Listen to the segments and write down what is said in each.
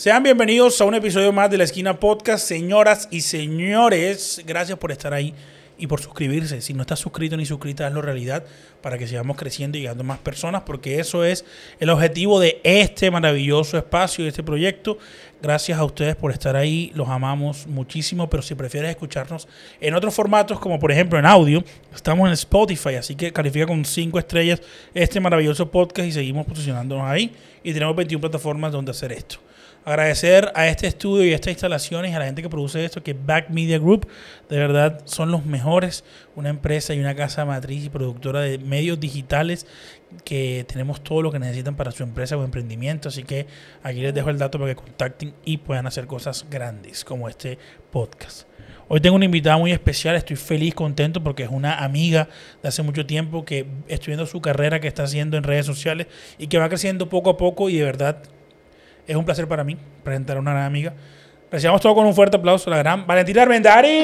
Sean bienvenidos a un episodio más de La Esquina Podcast. Señoras y señores, gracias por estar ahí y por suscribirse. Si no estás suscrito ni suscrita, hazlo realidad para que sigamos creciendo y llegando más personas, porque eso es el objetivo de este maravilloso espacio y este proyecto. Gracias a ustedes por estar ahí, los amamos muchísimo, pero si prefieres escucharnos en otros formatos, como por ejemplo en audio, estamos en Spotify, así que califica con cinco estrellas este maravilloso podcast y seguimos posicionándonos ahí. Y tenemos 21 plataformas donde hacer esto. Agradecer a este estudio y a estas instalaciones, a la gente que produce esto, que Back Media Group, de verdad son los mejores, una empresa y una casa matriz y productora de medios digitales que tenemos todo lo que necesitan para su empresa o emprendimiento, así que aquí les dejo el dato para que contacten y puedan hacer cosas grandes como este podcast. Hoy tengo una invitada muy especial, estoy feliz, contento porque es una amiga de hace mucho tiempo que estudiando su carrera que está haciendo en redes sociales y que va creciendo poco a poco y de verdad es un placer para mí presentar a una gran amiga. Recibamos todo con un fuerte aplauso a la gran Valentina Armendari.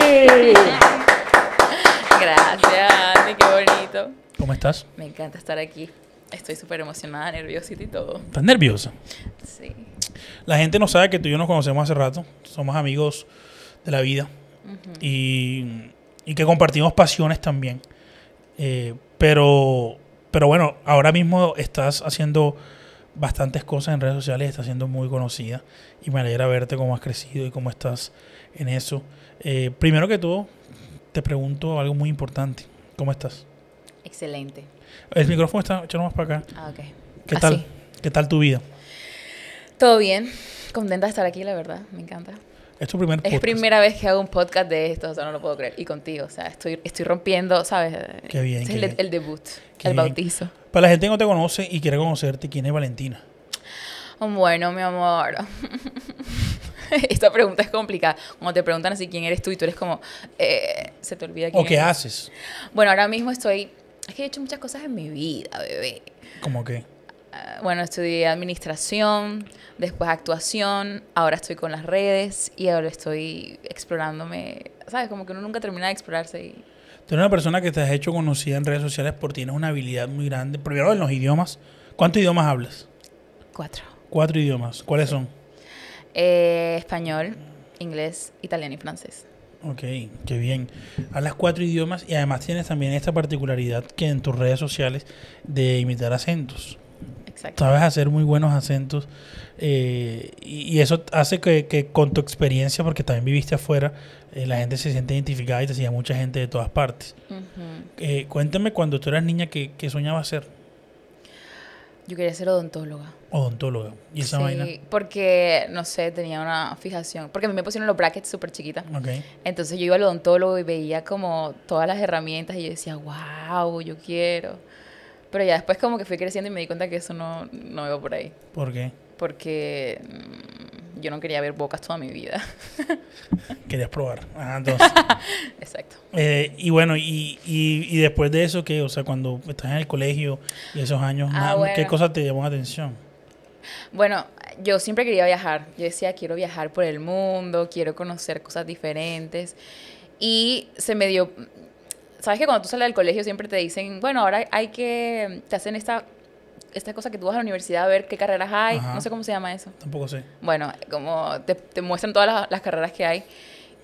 Gracias, qué bonito. ¿Cómo estás? Me encanta estar aquí. Estoy súper emocionada, nerviosita y todo. ¿Estás nerviosa? Sí. La gente no sabe que tú y yo nos conocemos hace rato. Somos amigos de la vida. y, que compartimos pasiones también. Eh, pero, pero bueno, ahora mismo estás haciendo bastantes cosas en redes sociales, está siendo muy conocida y me alegra verte cómo has crecido y cómo estás en eso. Eh, primero que todo, te pregunto algo muy importante. ¿Cómo estás? Excelente. El micrófono está echado más para acá. Ah, ¿Qué tal? ¿Qué tal tu vida? Todo bien. Contenta de estar aquí, la verdad. Me encanta. Es tu primer podcast. Es primera vez que hago un podcast de esto, o sea, no lo puedo creer. Y contigo, o sea, estoy, estoy rompiendo, ¿sabes? Qué bien. es el, debut, el bautizo. Para la gente que no te conoce y quiere conocerte, ¿quién es Valentina? Bueno, mi amor. Esta pregunta es complicada. Cuando te preguntan así quién eres tú y tú eres como, eh, se te olvida quién ¿O qué haces? Bueno, ahora mismo estoy. Es que he hecho muchas cosas en mi vida, bebé. ¿Cómo qué? Ah, bueno, estudié administración, después actuación, ahora estoy con las redes y ahora estoy explorándome, ¿sabes? Como que uno nunca termina de explorarse y... Tú eres una persona que te has hecho conocida en redes sociales porque tienes una habilidad muy grande, primero en los idiomas. ¿Cuántos idiomas hablas? Cuatro. Cuatro idiomas. ¿Cuáles son? Eh, español, inglés, italiano y francés. Ok, qué bien. Hablas cuatro idiomas y además tienes también esta particularidad que en tus redes sociales de imitar acentos. Sabes hacer muy buenos acentos eh, y, eso hace que, con tu experiencia, porque también viviste afuera, eh, la gente se siente identificada y te sigue mucha gente de todas partes. Eh, cuéntame cuando tú eras niña, ¿qué, soñaba soñabas Yo quería ser odontóloga. Odontóloga. ¿Y esa vaina? porque, no sé, tenía una fijación. Porque a mí me pusieron los brackets súper chiquita. Entonces yo iba al odontólogo y veía como todas las herramientas y yo decía, wow, yo quiero. Pero ya después como que fui creciendo y me di cuenta que eso no, no iba por ahí. ¿Por qué? Porque mm, yo no quería ver bocas toda mi vida. Querías probar. Ah, entonces. Exacto. Eh, y bueno, y, después de eso, ¿qué? O sea, cuando estás en el colegio y esos años, ah, ¿qué cosas te llamó la atención? Bueno, yo siempre quería viajar. Yo decía, quiero viajar por el mundo, quiero conocer cosas diferentes. Y se me dio, sabes que cuando tú sales del colegio siempre te dicen, bueno, ahora hay que, te hacen esta, esta cosa que tú vas a la universidad a ver qué carreras hay, no sé cómo se llama eso. Tampoco sé. Bueno, como te, muestran todas las, carreras que hay.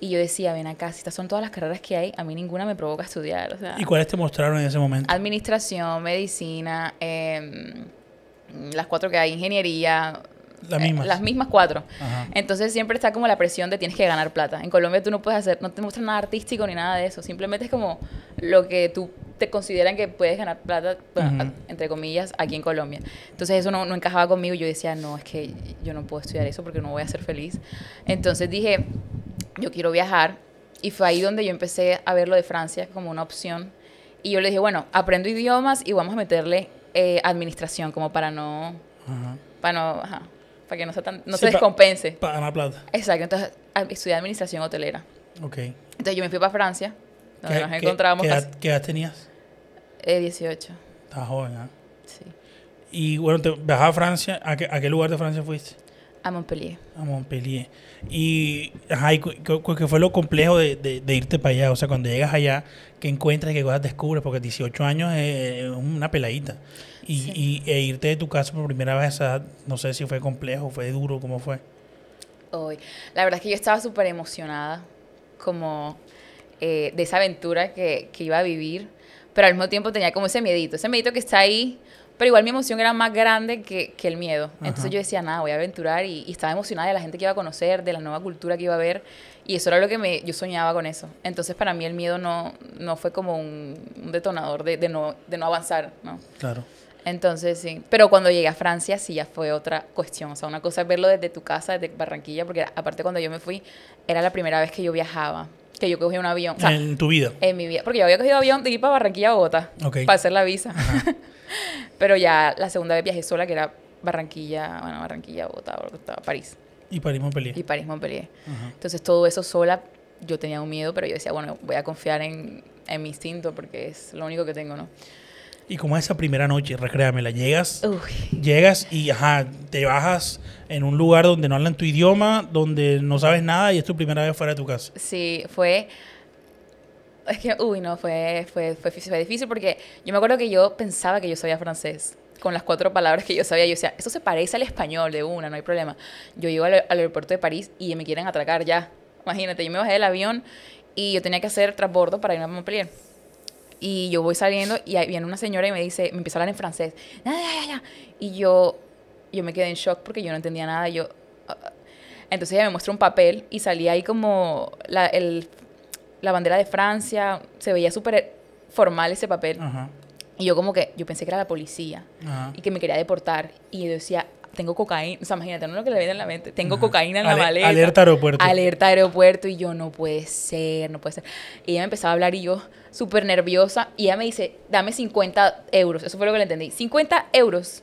Y yo decía, ven acá, si estas son todas las carreras que hay, a mí ninguna me provoca estudiar. ¿Y cuáles te mostraron en ese momento? Administración, medicina, em, las cuatro que hay, ingeniería, las eh, mismas. las mismas cuatro. Entonces siempre está como la presión de tienes que ganar plata. En Colombia tú no puedes hacer, no te muestran nada artístico ni nada de eso. Simplemente es como lo que tú te consideran que puedes ganar plata, entre comillas, aquí en Colombia. Entonces eso no, no, encajaba conmigo. Yo decía, no, es que yo no puedo estudiar eso porque no voy a ser feliz. Entonces dije, yo quiero viajar. Y fue ahí donde yo empecé a ver lo de Francia como una opción. Y yo le dije, bueno, aprendo idiomas y vamos a meterle eh, administración como para no... Para no... Ajá para que no, no se descompense. Para ganar plata. Exacto, entonces estudié administración hotelera. Ok. Entonces yo me fui para Francia, donde ¿Qué, nos encontrábamos. ¿qué, edad, tenías? Eh, 18. Estás joven, ¿ah? Sí. Y bueno, te viajaba a Francia, ¿a qué, ¿a qué lugar de Francia fuiste? A Montpellier. A Montpellier. Y, ajá, y ¿qué fue lo complejo de, de, de, irte para allá? O sea, cuando llegas allá, que encuentras, y qué cosas descubres, porque 18 años es una peladita. Y, e irte de tu casa por primera vez, no sé si fue complejo, fue duro, ¿cómo fue? Hoy. La verdad es que yo estaba súper emocionada, como eh, de esa aventura que, que iba a vivir, pero al mismo tiempo tenía como ese miedito, ese miedito que está ahí pero igual mi emoción era más grande que, el miedo. Entonces yo decía, nada, voy a aventurar y, estaba emocionada de la gente que iba a conocer, de la nueva cultura que iba a ver. Y eso era lo que yo soñaba con eso. Entonces para mí el miedo no, no fue como un, detonador de, no, de no avanzar, ¿no? Claro. Entonces, sí. Pero cuando llegué a Francia, sí, ya fue otra cuestión. O sea, una cosa es verlo desde tu casa, desde Barranquilla, porque aparte cuando yo me fui, era la primera vez que yo viajaba que yo cogí un avión. O sea, ¿En tu vida? En mi vida. Porque yo había cogido avión de ir para Barranquilla a Bogotá. Para hacer la visa. Pero ya la segunda vez viajé sola, que era Barranquilla, bueno, Barranquilla, Bogotá, estaba París. Y París-Montpellier. Y París-Montpellier. Entonces todo eso sola, yo tenía un miedo, pero yo decía, bueno, voy a confiar en, en mi instinto porque es lo único que tengo, ¿no? ¿Y como esa primera noche? Recréamela. Llegas, llegas y te bajas en un lugar donde no hablan tu idioma, donde no sabes nada y es tu primera vez fuera de tu casa. Sí, fue es que, uy, no, fue, fue, fue, difícil porque yo me acuerdo que yo pensaba que yo sabía francés. Con las cuatro palabras que yo sabía, yo decía, eso se parece al español de una, no hay problema. Yo llego al, aeropuerto de París y me quieren atracar ya. Imagínate, yo me bajé del avión y yo tenía que hacer transbordo para ir a Montpellier y yo voy saliendo y ahí viene una señora y me dice, me empieza a hablar en francés. Y yo, yo me quedé en shock porque yo no entendía nada. Yo, ah, ah. entonces ella me muestra un papel y salía ahí como la, bandera de Francia, se veía súper formal ese papel. Y yo como que, yo pensé que era la policía y que me quería deportar. Y yo decía, tengo cocaína, o sea, imagínate, no lo que le viene en la mente, tengo cocaína en la maleta. Alerta aeropuerto. Alerta aeropuerto y yo no puede ser, no puede ser. Y ella me empezaba a hablar y yo súper nerviosa y ella me dice, dame 50 euros, eso fue lo que le entendí, 50 euros.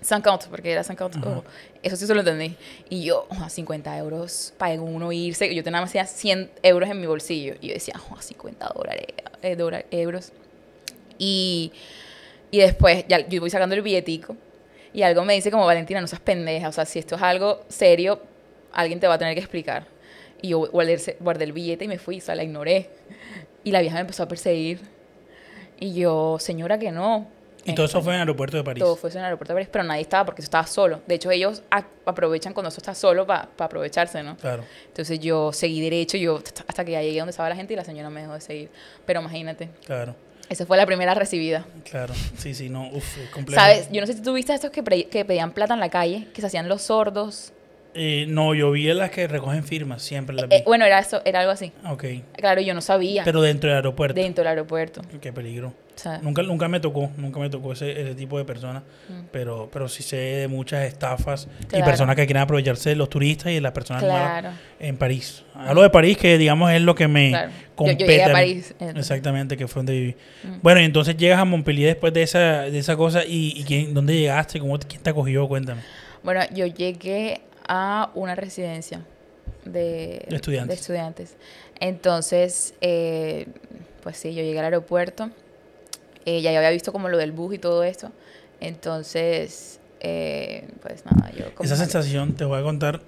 50, porque era 50 Eso sí se lo entendí. Y yo, oh, 50 euros para uno irse. Yo tenía más 100 euros en mi bolsillo. Y yo decía, 50 eh, dólares, euros. Y, y después, ya, yo voy sacando el billetico. Y algo me dice como, Valentina, no seas pendeja, o sea, si esto es algo serio, alguien te va a tener que explicar. Y yo guardé, el billete y me fui, o sea, la ignoré. Y la vieja me empezó a perseguir. Y yo, señora, que no. Y todo eso fue en el aeropuerto de París. Todo fue en el aeropuerto de París, pero nadie estaba porque yo estaba solo. De hecho, ellos aprovechan cuando eso está solo para aprovecharse, ¿no? Claro. Entonces yo seguí derecho, yo hasta que ya llegué donde estaba la gente y la señora me dejó de seguir. Pero imagínate. Claro. Esa fue la primera recibida. Claro, sí, sí, no, uf, ¿Sabes? Yo no sé si tú viste estos que, que pedían plata en la calle, que se hacían los sordos. Eh, no, yo vi las que recogen firmas, siempre las eh, vi. Eh, bueno, era, eso, era algo así. Ok. Claro, yo no sabía. Pero dentro del aeropuerto. Dentro del aeropuerto. Qué peligro. Nunca, nunca me tocó, nunca me tocó ese, ese tipo de personas, mm. pero, pero sí sé de muchas estafas y personas que quieren aprovecharse de los turistas y de las personas en París. Hablo de París, que digamos es lo que me Yo, a París. Eh. Exactamente, que fue donde viví. Mm. Bueno, y entonces llegas a Montpellier después de esa, de esa cosa y, y quién, ¿dónde llegaste? ¿Cómo, ¿Quién te acogió? Cuéntame. Bueno, yo llegué a una residencia de, estudiantes. estudiantes. Entonces, eh, pues sí, yo llegué al aeropuerto eh, ya había visto como lo del bus y todo esto. Entonces, eh, pues nada, yo... Esa sensación, te voy a contar,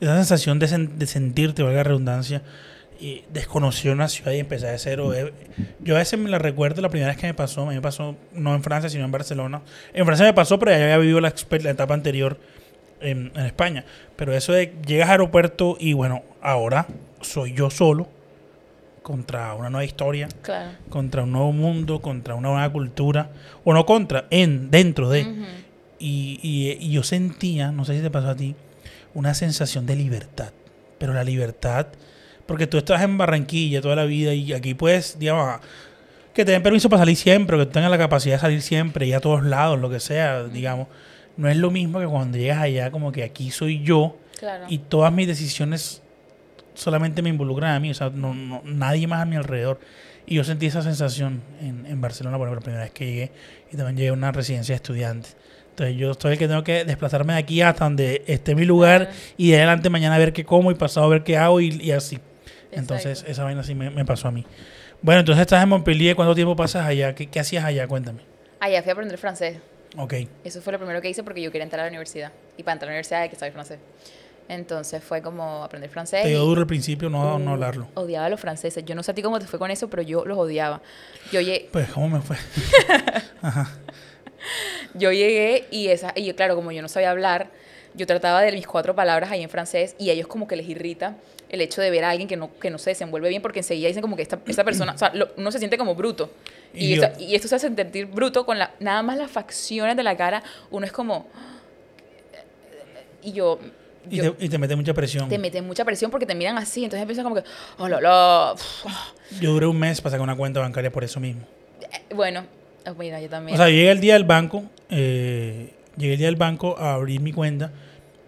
esa sensación de, de sentirte, valga la redundancia, y desconocer una ciudad y empezar de cero. Eh, yo a veces me la recuerdo la primera vez que me pasó, me pasó no en Francia, sino en Barcelona. En Francia me pasó, pero ya había vivido la, etapa anterior en, en España. Pero eso de llegas al aeropuerto y bueno, ahora soy yo solo contra una nueva historia, contra un nuevo mundo, contra una nueva cultura, o no contra, en, dentro de. y, y, yo sentía, no sé si te pasó a ti, una sensación de libertad, pero la libertad, porque tú estás en Barranquilla toda la vida y aquí puedes, digamos, que te den permiso para salir siempre, que tú tengas la capacidad de salir siempre y a todos lados, lo que sea, digamos. No es lo mismo que cuando llegas allá, como que aquí soy yo y todas mis decisiones solamente me involucran a mí, o sea, no, nadie más a mi alrededor. Y yo sentí esa sensación en, Barcelona, por la primera vez que llegué, y también llegué a una residencia de estudiantes. Entonces yo estoy el que tengo que desplazarme de aquí hasta donde esté mi lugar y de adelante mañana ver qué como y pasado a ver qué hago y, así. Entonces esa vaina sí me, pasó a mí. Bueno, entonces estás en Montpellier, ¿cuánto tiempo pasas allá? ¿Qué, qué hacías allá? Cuéntame. Allá fui a aprender francés. Ok. Eso fue lo primero que hice porque yo quería entrar a la universidad. Y para entrar a la universidad hay que saber francés. Entonces fue como aprender francés. Te dio duro al principio no, uh, hablarlo. Odiaba a los franceses. Yo no sé a ti cómo te fue con eso, pero yo los odiaba. Yo llegué... Pues, ¿cómo me fue? Ajá. Yo llegué y, esa, y yo, claro, como yo no sabía hablar, yo trataba de mis cuatro palabras ahí en francés y a ellos como que les irrita el hecho de ver a alguien que no, que no se desenvuelve bien porque enseguida dicen como que esta, persona, o sea, uno se siente como bruto. Y, y, esto, se hace sentir bruto con la, nada más las facciones de la cara, uno es como... Y yo y, te, y, mete mucha presión. Te mete mucha presión porque te miran así. Entonces empiezas como que, oh, lo, Yo duré un mes para sacar una cuenta bancaria por eso mismo. Eh, bueno, oh, mira, yo también. O sea, llegué el día del banco, eh, llegué el día del banco a abrir mi cuenta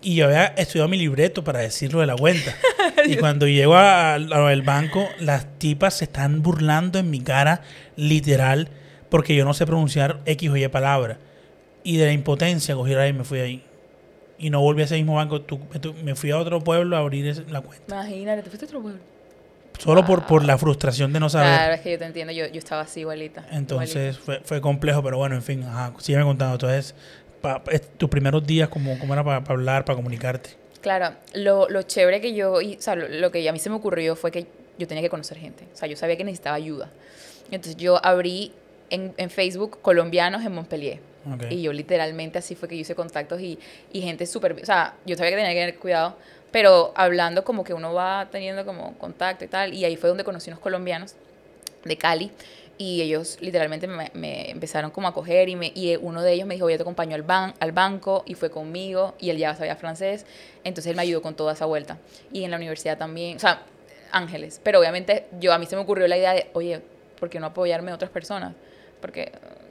y yo había estudiado mi libreto para decirlo de la cuenta. y cuando llego al banco, las tipas se están burlando en mi cara, literal, porque yo no sé pronunciar X o Y palabra. Y de la impotencia cogí y me fui ahí y no volví a ese mismo banco. me fui a otro pueblo a abrir la cuenta. Imagínate, te fuiste a otro pueblo. Solo por, por la frustración de no saber. Claro, es que yo te entiendo, yo, estaba así igualita. Entonces Fue, complejo, pero bueno, en fin, ajá, sígueme contando. Entonces, tus primeros días, ¿cómo, cómo era para hablar, para comunicarte? Claro, lo, chévere que yo, o sea, lo, que a mí se me ocurrió fue que yo tenía que conocer gente, o sea, yo sabía que necesitaba ayuda. Entonces yo abrí en Facebook colombianos en Montpellier y yo literalmente así fue que yo hice contactos y, y gente súper... O sea, yo sabía que tenía que tener cuidado, pero hablando como que uno va teniendo como contacto y tal. Y ahí fue donde conocí unos colombianos de Cali y ellos literalmente me, me, empezaron como a coger y, me, y uno de ellos me dijo, oye, te acompaño al, ban al banco y fue conmigo y él ya sabía francés, entonces él me ayudó con toda esa vuelta. Y en la universidad también, o sea, ángeles, pero obviamente yo a mí se me ocurrió la idea de, oye, ¿por qué no apoyarme a otras personas? Porque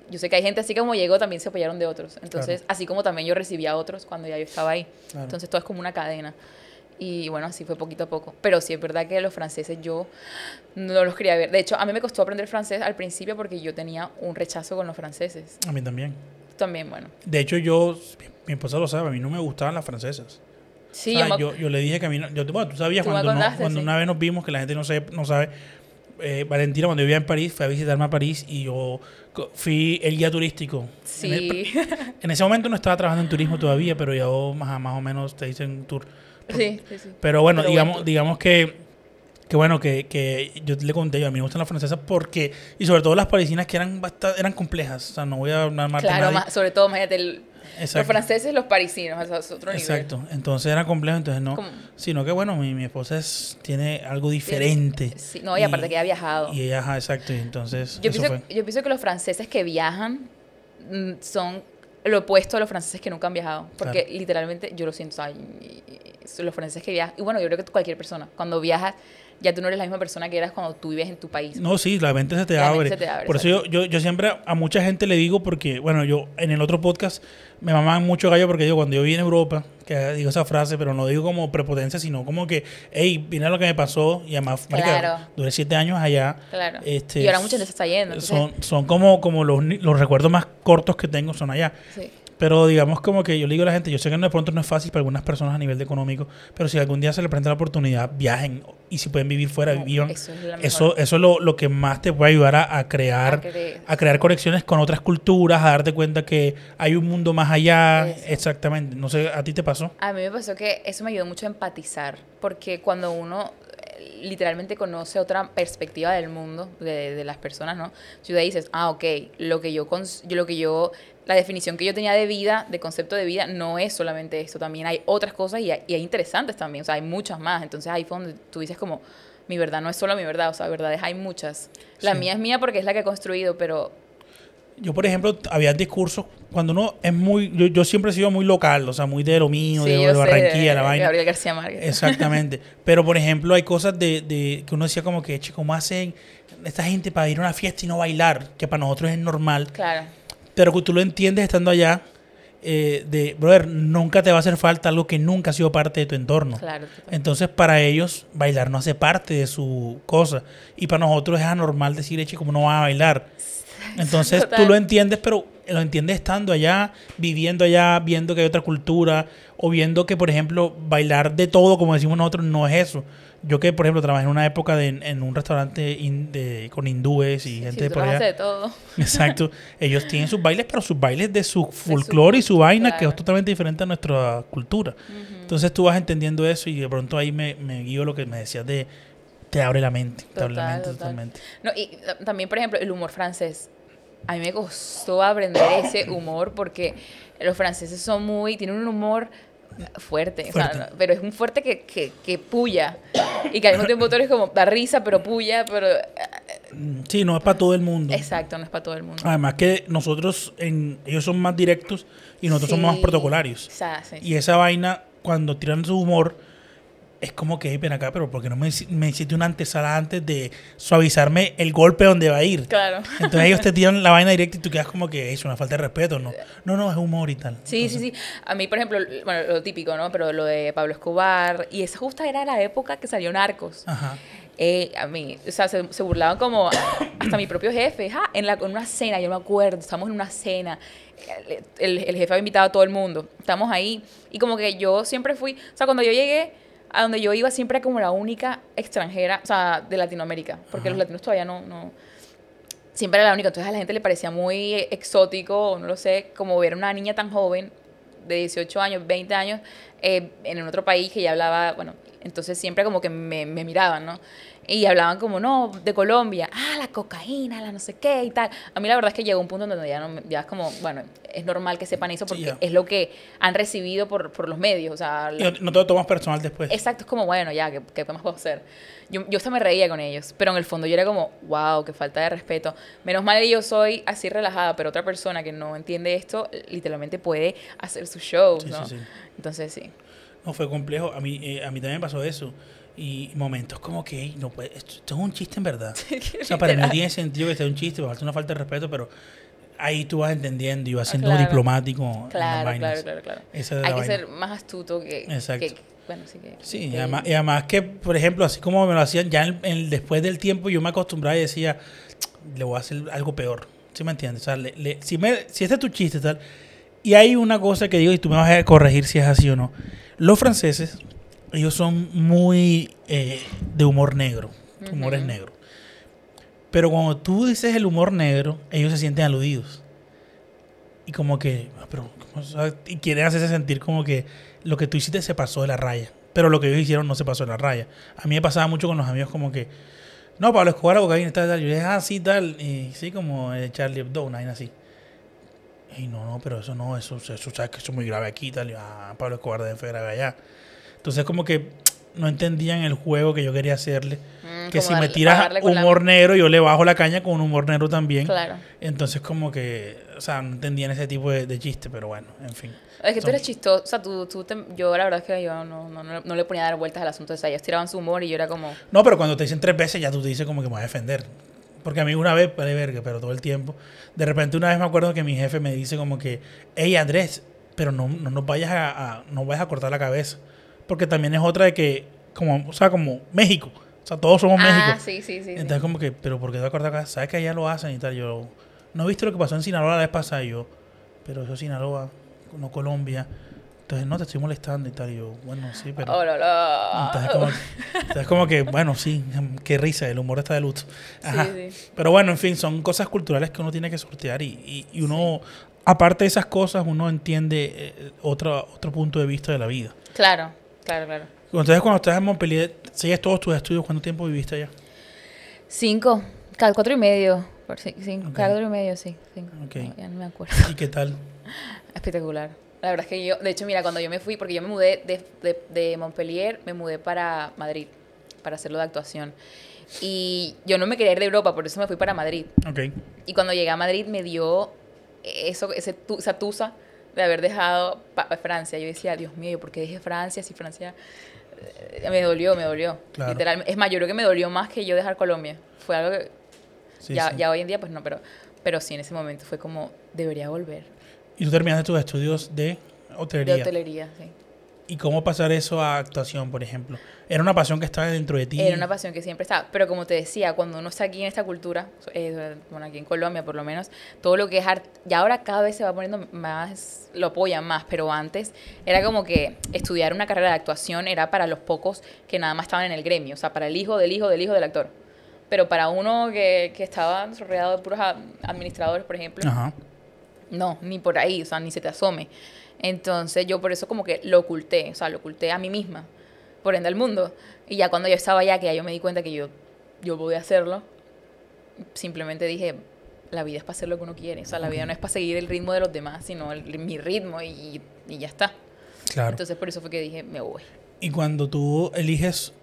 yo sé que hay gente así como llegó, también se apoyaron de otros. Entonces, así como también yo recibía a otros cuando ya yo estaba ahí. Entonces, todo es como una cadena. Y bueno, así fue poquito a poco. Pero sí es verdad que los franceses yo no los quería ver. De hecho, a mí me costó aprender francés al principio porque yo tenía un rechazo con los franceses. A mí también. También, bueno. De hecho, yo, mi esposa lo sabe, a mí no me gustaban las francesas. Sí, yo, yo, le dije que a mí yo, bueno, tú sabías cuando, cuando una vez nos vimos que la gente no sabe, no sabe eh, Valentina, cuando vivía en París, fue a visitarme a París y yo fui el guía turístico. Sí. En, ese momento no estaba trabajando en turismo todavía, pero ya más, más, o menos te dicen tour. Sí, sí, sí. Pero bueno, digamos, digamos que que bueno, que, yo le conté, yo a mí me gustan las francesas porque, y sobre todo las parisinas que eran bastante, eran complejas, o sea, no voy a hablar más Claro, sobre todo, imagínate, el, los franceses, los parisinos, eso es otro nivel. Exacto. Entonces era complejo, entonces no. Sino que bueno, mi, esposa tiene algo diferente. Sí, no, y, aparte que ha viajado. Y ella, exacto. Y entonces. Yo, pienso, que los franceses que viajan mm, son lo opuesto a los franceses que nunca han viajado. Porque literalmente, yo lo siento, los franceses que viajan, y bueno, yo creo que cualquier persona, cuando viaja ya tú no eres la misma persona que eras cuando tú vives en tu país. No, sí, la mente se te, abre. Por eso yo, yo, siempre a mucha gente le digo, porque, bueno, yo en el otro podcast me mamaban mucho gallo porque digo, cuando yo vine en Europa, que digo esa frase, pero no digo como prepotencia, sino como que, hey, mira lo que me pasó, y además, duré siete años allá. Claro. Este, y ahora muchas veces está yendo. Son, son como, como los, los recuerdos más cortos que tengo son allá. Sí. Pero digamos como que yo le digo a la gente, yo sé que de pronto no es fácil para algunas personas a nivel económico, pero si algún día se les presenta la oportunidad, viajen y si pueden vivir fuera, oh, vivan. Eso es, eso, es lo, que más te puede ayudar a, crear a, crear conexiones con otras culturas, a darte cuenta que hay un mundo más allá. Exactamente. No sé, ¿a ti te pasó? A mí me pasó que eso me ayudó mucho a empatizar, porque cuando uno literalmente conoce otra perspectiva del mundo, de, las personas, ¿no? Si tú dices, ah, ok, lo que yo, lo que yo, la definición que yo tenía de vida, de concepto de vida, no es solamente esto, también hay otras cosas y hay, interesantes también, o sea, hay muchas más. Entonces ahí fue tú dices como, mi verdad no es solo mi verdad, o sea, verdades hay muchas. La mía es mía porque es la que he construido, pero yo por ejemplo, había discursos cuando uno es muy, yo, siempre he sido muy local, o sea, muy de lo mío, de, de Barranquilla, la vaina. García Exactamente. Pero por ejemplo, hay cosas de, que uno decía como que, che, ¿cómo hacen esta gente para ir a una fiesta y no bailar? Que para nosotros es normal. Claro. Pero que tú lo entiendes estando allá. Eh, de, brother, nunca te va a hacer falta algo que nunca ha sido parte de tu entorno. Claro, Entonces, para ellos, bailar no hace parte de su cosa. Y para nosotros es anormal decir, eche, como no vas a bailar? Entonces tú lo entiendes, pero lo entiendes estando allá, viviendo allá, viendo que hay otra cultura, o viendo que, por ejemplo, bailar de todo, como decimos nosotros, no es eso. Yo que, por ejemplo, trabajé en una época en un restaurante con hindúes y gente de por allá. de todo. Exacto. Ellos tienen sus bailes, pero sus bailes de su folclore y su vaina, que es totalmente diferente a nuestra cultura. Entonces tú vas entendiendo eso y de pronto ahí me, me guío lo que me decías de te abre la mente, te abre la mente totalmente. No, y eh, también, por ejemplo, el humor francés a mí me costó aprender ese humor porque los franceses son muy, tienen un humor fuerte, pero es un fuerte que, que, puya y que al mismo tiempo tú es como, da risa, pero puya, pero... Eh, sí, no es para todo el mundo. Exacto, no es para todo el mundo. Además que nosotros, en, ellos son más directos y nosotros somos más protocolarios. y esa vaina, cuando tiran su humor es como que, ven acá, pero porque no me, me hiciste una antesala antes de suavizarme el golpe donde va a ir? Claro. Entonces ellos te tiran la vaina directa y tú quedas como que es una falta de respeto, ¿no? No, no, es humor y tal. Sí, sí, sí. A mí, por ejemplo, bueno, lo típico, ¿no? Pero lo de Pablo Escobar, y esa justa era la época que salió Narcos. Ajá. Eh, a mí, o sea, se, burlaban como hasta mi propio jefe, ja, ah, en, la, en una cena, yo me acuerdo, estamos en una cena, el, el, el jefe había invitado a todo el mundo, estamos ahí, y como que yo siempre fui, o sea, cuando yo llegué, a donde yo iba siempre como la única extranjera, o sea, de Latinoamérica, porque los latinos todavía no, siempre era la única, entonces a la gente le parecía muy exótico, no lo sé, como ver a una niña tan joven, de 18 años, 20 años, eh, en otro país que ya hablaba, bueno, entonces siempre como que me, me miraban, ¿no? y hablaban como, no, de Colombia, ah, la cocaína, la no sé qué y tal. A mí la verdad es que llegó un punto donde ya, no, ya es como, bueno, es normal que sepan eso porque es lo que han recibido por, por los medios. O sea, no, todo te tomas personal después. Exacto, es como, bueno, ya, ¿qué, qué más puedo hacer? Yo, yo hasta me reía con ellos, pero en el fondo yo era como, wow, qué falta de respeto. Menos mal yo soy así relajada, pero otra persona que no entiende esto literalmente puede hacer su show, ¿no? Sí, Entonces sí. No, fue complejo. A mí, eh, a mí también pasó eso y momentos como que no puede, esto, es un chiste en verdad. o para mí no tiene sentido que sea un chiste, me falta una falta de respeto, pero ahí tú vas entendiendo y vas ah, siendo diplomático. Claro, claro, claro, Hay que ser más astuto que... bueno, sí, Y, además, que, por ejemplo, así como me lo hacían, ya en, después del tiempo yo me acostumbraba y decía, le voy a hacer algo peor. ¿Sí me entiendes? O sea, si, me, si este es tu chiste, tal. Y hay una cosa que digo, y tú me vas a corregir si es así o no. Los franceses ellos son muy eh, de humor negro, Humor es negro... Pero cuando tú dices el humor negro, ellos se sienten aludidos. Y como que, ah, pero, y quieren hacerse sentir como que lo que tú hiciste se pasó de la raya. Pero lo que ellos hicieron no se pasó de la raya. A mí me pasaba mucho con los amigos como que, no, Pablo Escobar, cocaína, tal, tal. Yo dije, ah, sí, tal. Y sí, como Charlie Hebdo, una así. Y no, no, pero eso no, eso, sabes que es muy grave aquí, tal. ah, Pablo Escobar debe ser grave allá. Entonces como que no entendían el juego que yo quería hacerle. Mm, que si me tiras humor negro, yo le bajo la caña con humor negro también. Claro. Entonces como que, o sea, no entendían ese tipo de, chiste, pero bueno, en fin. Es que tú eres chistoso, o sea, tú, tú yo la verdad es que yo no, no, no, le ponía a dar vueltas al asunto, o sea, ellos tiraban su humor y yo era como... No, pero cuando te dicen tres veces ya tú te dices como que me voy a defender. Porque a mí una vez, vale verga, pero todo el tiempo. De repente una vez me acuerdo que mi jefe me dice como que, hey Andrés, pero no, no, no vayas a, a, no vayas a cortar la cabeza porque también es otra de que, como, o sea, como México. O sea, todos somos ah, México. Sí, sí, sí. Entonces, como que, pero porque te acuerdas acá? ¿Sabes que allá lo hacen y tal? Yo, no he visto lo que pasó en Sinaloa la vez pasada. yo, pero eso es Sinaloa, no Colombia. Entonces, no, te estoy molestando y tal. yo, bueno, sí, pero. Oh, lo, lo! Entonces, como, como que, bueno, sí, qué risa, el humor está de luto. Ajá. Pero bueno, en fin, son cosas culturales que uno tiene que sortear y, y, uno, aparte de esas cosas, uno entiende eh, otro, otro punto de vista de la vida. Claro. Claro, claro. Entonces, cuando estás en Montpellier, ¿sigues todos tus estudios? ¿Cuánto tiempo viviste allá? Cinco, cuatro y medio. Cinco, Cuatro y medio, sí. Cinco. Ya no me acuerdo. ¿Y qué tal? Espectacular. La verdad es que yo, de hecho, mira, cuando yo me fui, porque yo me mudé de, Montpellier, me mudé para Madrid, para hacerlo de actuación. Y yo no me quería ir de Europa, por eso me fui para Madrid. Okay. Y cuando llegué a Madrid me dio eso, ese, esa tusa de haber dejado Francia. Yo decía, Dios mío, ¿por qué dejé Francia si Francia eh, me dolió, me dolió. Es más, yo creo que me dolió más que yo dejar Colombia. Fue algo que ya, hoy en día, pues no, pero, pero sí, en ese momento fue como, debería volver. ¿Y tú terminaste tus estudios de hotelería? De hotelería, sí. ¿Y cómo pasar eso a actuación, por ejemplo? ¿Era una pasión que estaba dentro de ti? Era una pasión que siempre estaba. Pero como te decía, cuando uno está aquí en esta cultura, eh, bueno, aquí en Colombia por lo menos, todo lo que es arte, y ahora cada vez se va poniendo más, lo apoyan más, pero antes era como que estudiar una carrera de actuación era para los pocos que nada más estaban en el gremio, o sea, para el hijo del hijo del hijo del actor. Pero para uno que, que estaba rodeado de puros administradores, por ejemplo, Ajá. no, ni por ahí, o sea, ni se te asome. Entonces yo por eso como que lo oculté, o sea, lo oculté a mí misma, por ende al mundo. Y ya cuando yo estaba allá, que ya yo me di cuenta que yo, yo podía hacerlo, simplemente dije, la vida es para hacer lo que uno quiere, o sea, la vida no es para seguir el ritmo de los demás, sino mi ritmo y, y, ya está. Claro. Entonces por eso fue que dije, me voy. Y cuando tú eliges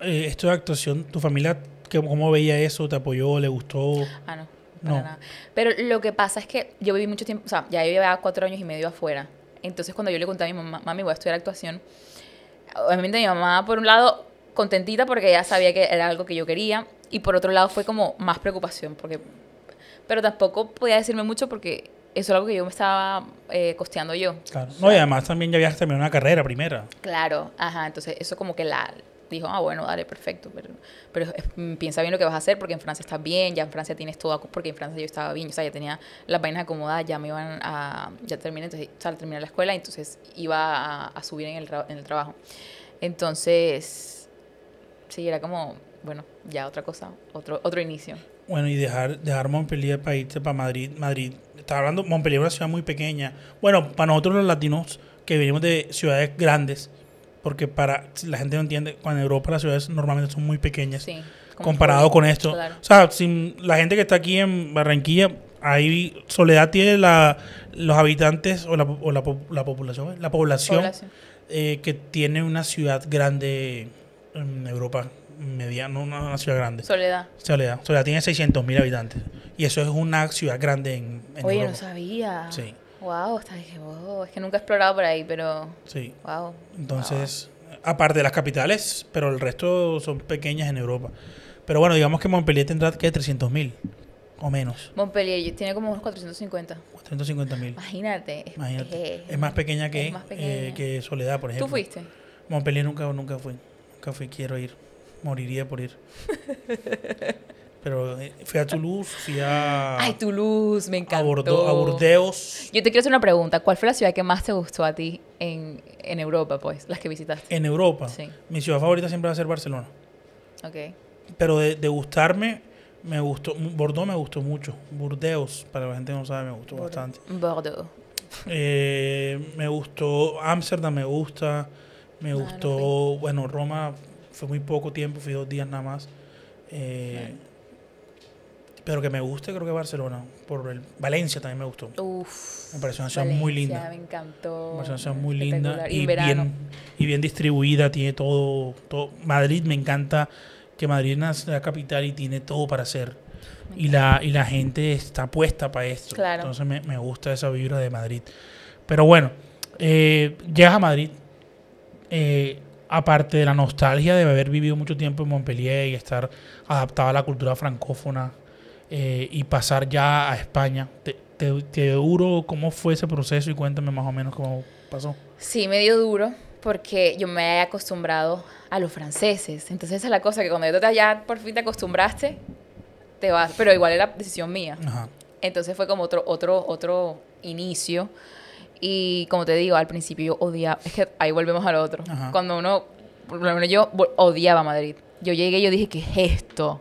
eh, esto de actuación, ¿tu familia cómo veía eso? ¿Te apoyó? ¿Le gustó? Ah, no. no. nada. Pero lo que pasa es que yo viví mucho tiempo, o sea, ya llevaba cuatro años y medio afuera. Entonces cuando yo le conté a mi mamá, mami, voy a estudiar actuación, obviamente mi mamá, por un lado, contentita porque ella sabía que era algo que yo quería, y por otro lado fue como más preocupación, porque, pero tampoco podía decirme mucho porque eso era algo que yo me estaba eh, costeando yo. Claro. No, y además también ya habías terminado una carrera primera. Claro, ajá, entonces eso como que la, dijo, ah, bueno, dale, perfecto, pero, pero eh, piensa bien lo que vas a hacer porque en Francia está bien, ya en Francia tienes todo, porque en Francia yo estaba bien, o sea, ya tenía las vainas acomodadas, ya me iban a, ya terminé, entonces, terminé la escuela, entonces iba a, subir en el, en el trabajo. Entonces, sí, era como, bueno, ya otra cosa, otro, otro inicio. Bueno, y dejar, dejar Montpellier para irte para Madrid. Madrid, Estaba hablando, Montpellier es una ciudad muy pequeña. Bueno, para nosotros los latinos que venimos de ciudades grandes, porque para la gente no entiende, cuando en Europa las ciudades normalmente son muy pequeñas comparado con esto. O sea, sin, la gente que está aquí en Barranquilla, ahí Soledad tiene la, los habitantes o la, o la, población, la población, eh, que tiene una ciudad grande en Europa Mediana, una, ciudad grande. Soledad. Soledad. Soledad tiene 600 mil habitantes. Y eso es una ciudad grande en, Europa. Oye, no sabía. Sí. Wow, está, oh, es que nunca he explorado por ahí, pero. Sí. Wow. Entonces, aparte de las capitales, pero el resto son pequeñas en Europa. Pero bueno, digamos que Montpellier tendrá que 300 mil o menos. Montpellier tiene como unos 450. 450 mil. Imagínate. Es, más pequeña que, eh, Soledad, por ejemplo. ¿Tú fuiste? Montpellier nunca, nunca fui. Nunca fui, quiero ir. Moriría por ir. Pero eh, fui a Toulouse, fui a. Ay, Toulouse, me encantó. A, Bordeaux, Yo te quiero hacer una pregunta. ¿Cuál fue la ciudad que más te gustó a ti en, Europa, pues, las que visitaste? En Europa. Mi ciudad favorita siempre va a ser Barcelona. Ok. Pero de, gustarme, me gustó. Bordeaux me gustó mucho. Burdeos, para la gente que no sabe, me gustó bastante. Bordeaux. Eh, me gustó. Ámsterdam me gusta. Me ah, gustó. bueno, Roma fue muy poco tiempo, fui dos días nada más. Eh, pero que me guste creo que Barcelona. Por el, Valencia también me gustó. Me pareció una ciudad muy linda. Me encantó. Me una ciudad muy linda. Y, bien, y bien distribuida, tiene todo, Madrid me encanta que Madrid es la capital y tiene todo para hacer. Y la, la gente está puesta para esto. Entonces me, gusta esa vibra de Madrid. Pero bueno, eh, llegas a Madrid. Eh, aparte de la nostalgia de haber vivido mucho tiempo en Montpellier y estar adaptado a la cultura francófona, eh, y pasar ya a España. Te, te, duro cómo fue ese proceso y cuéntame más o menos cómo pasó? Sí, me dio duro porque yo me he acostumbrado a los franceses. Entonces esa es la cosa, que cuando tú por fin te acostumbraste, te vas. Pero igual era decisión mía. Entonces fue como otro, otro, otro inicio. Y como te digo, al principio yo odiaba. Es que ahí volvemos al otro. Cuando uno, por lo menos yo odiaba Madrid. Yo llegué y yo dije, ¿qué es esto?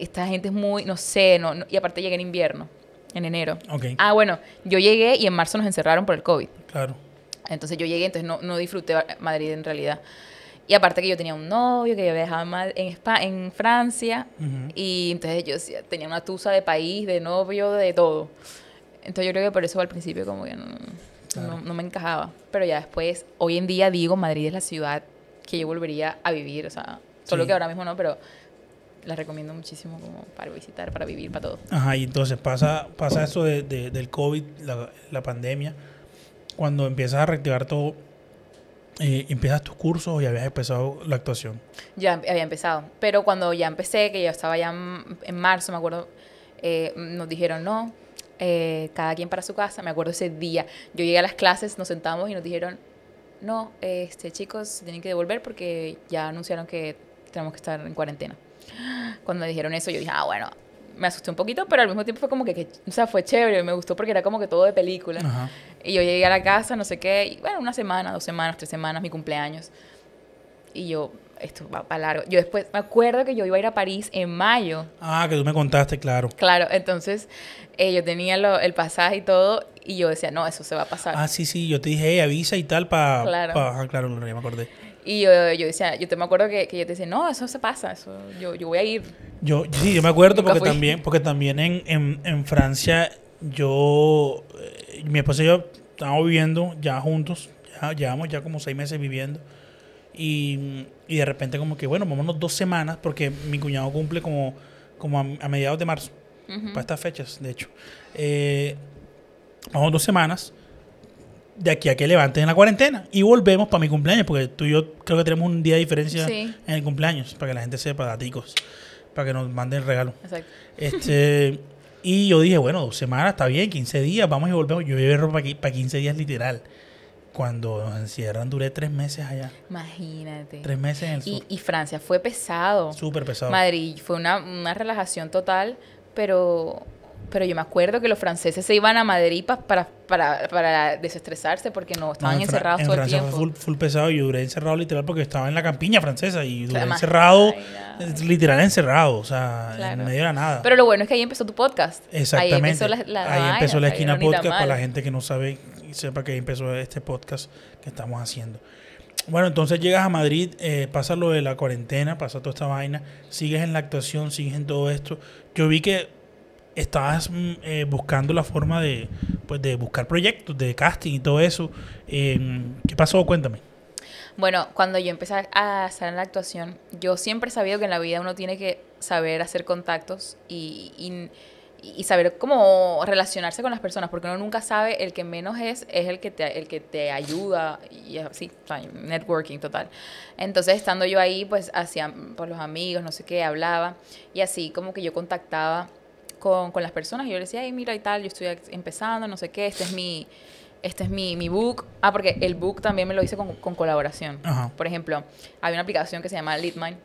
esta gente es muy, no sé, no, y aparte llegué en invierno, en enero. Ah, bueno, yo llegué y en marzo nos encerraron por el COVID. Claro. Entonces yo llegué, entonces no, no disfruté Madrid en realidad. Y aparte que yo tenía un novio que yo había dejado en, España, en Francia. Y entonces yo tenía una tusa de país, de novio, de todo. Entonces yo creo que por eso al principio como que no, me encajaba. Pero ya después, hoy en día digo, Madrid es la ciudad que yo volvería a vivir. O sea, solo que ahora mismo no, pero la recomiendo muchísimo como para visitar, para vivir, para todo. Ajá, y entonces pasa, pasa eso de, del COVID, la, la, pandemia, cuando empiezas a reactivar todo, eh, ¿empiezas tus cursos y habías empezado la actuación? Ya había empezado, pero cuando ya empecé, que ya estaba ya en marzo, me acuerdo, eh, nos dijeron no, eh, cada quien para su casa, me acuerdo ese día, yo llegué a las clases, nos sentamos y nos dijeron no, este chicos, se tienen que devolver porque ya anunciaron que tenemos que estar en cuarentena. Cuando me dijeron eso, yo dije, ah, bueno, me asusté un poquito, pero al mismo tiempo fue como que, o sea, fue chévere, me gustó porque era como que todo de película. Y yo llegué a la casa, no sé qué, y bueno, una semana, dos semanas, tres semanas, mi cumpleaños. Y yo, esto va para largo. Yo después me acuerdo que yo iba a ir a París en mayo. Ah, que tú me contaste, claro. Claro, entonces eh, yo tenía lo, el pasaje y todo y yo decía, no, eso se va a pasar. Ah, sí, sí, yo te dije, avisa y tal para... Claro. Ah, claro, no, me acordé. Y yo, decía, yo te me acuerdo que, que yo te decía, no, eso se pasa, eso, yo, voy a ir. Yo, sí, yo me acuerdo porque también, porque también en, Francia yo, eh, mi esposa y yo estábamos viviendo ya juntos, ya, llevamos ya como seis meses viviendo. Y, de repente como que, bueno, vámonos dos semanas porque mi cuñado cumple como, como a, mediados de marzo, para estas fechas, de hecho. Eh, vamos dos semanas de aquí a que levanten la cuarentena. Y volvemos para mi cumpleaños, porque tú y yo creo que tenemos un día de diferencia en el cumpleaños, para que la gente sepa, daticos, para que nos manden regalo. Exacto. Este, y yo dije, bueno, dos semanas está bien, 15 días, vamos y volvemos. Yo llevé aquí para 15 días literal. Cuando encierran, duré tres meses allá. Imagínate. Tres meses en el Y, Francia fue pesado. Súper pesado. Madrid fue una, una relajación total, pero pero yo me acuerdo que los franceses se iban a Madrid para, para, desestresarse porque no estaban encerrados todo el tiempo. Fue full, full, pesado y duré encerrado literal porque estaba en la campiña francesa y duré encerrado, literal encerrado, o sea, en medio de la nada. Pero lo bueno es que ahí empezó tu podcast. Exactamente. Ahí empezó la, esquina podcast para la gente que no sabe y sepa que ahí empezó este podcast que estamos haciendo. Bueno, entonces llegas a Madrid, eh, pasa lo de la cuarentena, pasa toda esta vaina, sigues en la actuación, sigues en todo esto. Yo vi que estabas mm, eh, buscando la forma de, pues, de buscar proyectos, de casting y todo eso. Em, ¿Qué pasó? Cuéntame. Bueno, cuando yo empecé a estar en la actuación, yo siempre he sabido que en la vida uno tiene que saber hacer contactos y, y y saber cómo relacionarse con las personas, porque uno nunca sabe, el que menos es, es el que te, el que te ayuda, y así, networking total. Entonces, estando yo ahí, pues hacía por pues, los amigos, no sé qué, hablaba, y así como que yo contactaba con, las personas y yo les decía, ay, mira y tal, yo estoy empezando, no sé qué, este es mi, este es mi, mi book. Ah, porque el book también me lo hice con, con colaboración. Por ejemplo, había una aplicación que se llamaba LeadMine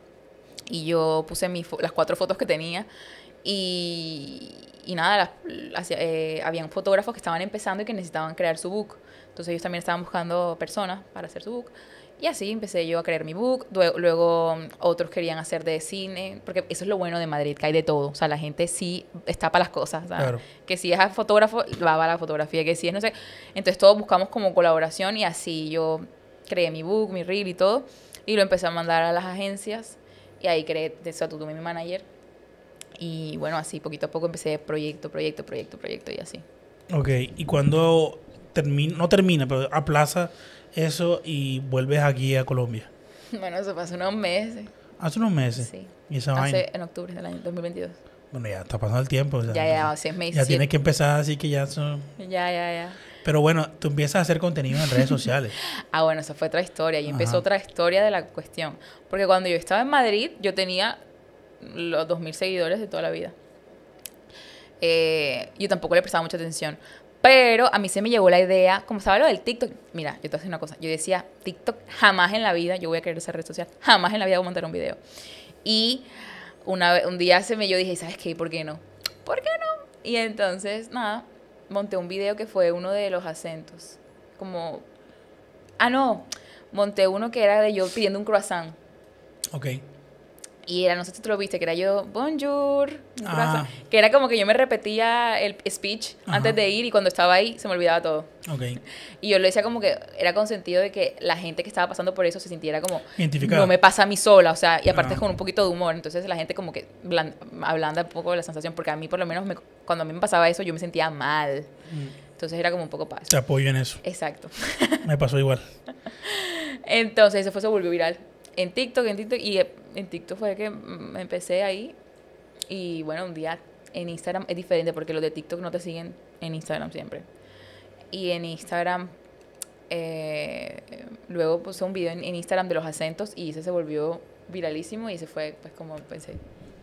y yo puse las cuatro fotos que tenía y, y nada, había eh, habían fotógrafos que estaban empezando y que necesitaban crear su book. Entonces ellos también estaban buscando personas para hacer su book. Y así empecé yo a crear mi book, luego mm, otros querían hacer de cine, porque eso es lo bueno de Madrid, que hay de todo, o sea, la gente sí está para las cosas, claro. que si es fotógrafo, va a la fotografía, que si es no sé, entonces todos buscamos como colaboración y así yo creé mi book, mi reel y todo, y lo empecé a mandar a las agencias y ahí creé, o sea, tú, mi manager, y bueno, así poquito a poco empecé proyecto, proyecto, proyecto, proyecto y así. Ok, y cuando termina, no termina, pero aplaza eso y vuelves aquí a Colombia? Bueno, eso fue hace unos meses. ¿Hace unos meses? Sí. ¿Y esa hace, En octubre del año 2022. Bueno, ya está pasando el tiempo. O ya, ya, seis meses. Ya tienes que empezar así que ya son... Ya, ya, ya. Pero bueno, tú empiezas a hacer contenido en redes sociales. ah, bueno, eso fue otra historia. Y empezó otra historia de la cuestión. Porque cuando yo estaba en Madrid, yo tenía los 2.000 seguidores de toda la vida. Eh, yo tampoco le prestaba mucha atención. Pero a mí se me llegó la idea, como estaba lo del TikTok, mira, yo te voy una cosa, yo decía, TikTok jamás en la vida, yo voy a querer esa red social, jamás en la vida voy a montar un video. Y una, un día se me yo dije, ¿sabes qué? ¿Por qué no? ¿Por qué no? Y entonces, nada, monté un video que fue uno de los acentos, como, ah, no, monté uno que era de yo pidiendo un croissant. Ok. Y era, no sé si tú lo viste, que era yo, bonjour, ah. que era como que yo me repetía el speech antes de ir y cuando estaba ahí se me olvidaba todo. Okay. Y yo lo decía como que era con sentido de que la gente que estaba pasando por eso se sintiera como, no me pasa a mí sola, o sea, y aparte ah. con un poquito de humor, entonces la gente como que ablanda un poco la sensación, porque a mí por lo menos cuando a mí me pasaba eso yo me sentía mal. Mm. Entonces era como un poco paz. Te apoyo en eso. Exacto. me pasó igual. entonces eso fue, se volvió viral en TikTok, en TikTok, y eh, en TikTok fue que mm, empecé ahí. Y bueno, un día en Instagram es diferente porque los de TikTok no te siguen en Instagram siempre. Y en Instagram, eh, luego puse un video en, Instagram de los acentos y ese se volvió viralísimo y se fue pues como pensé.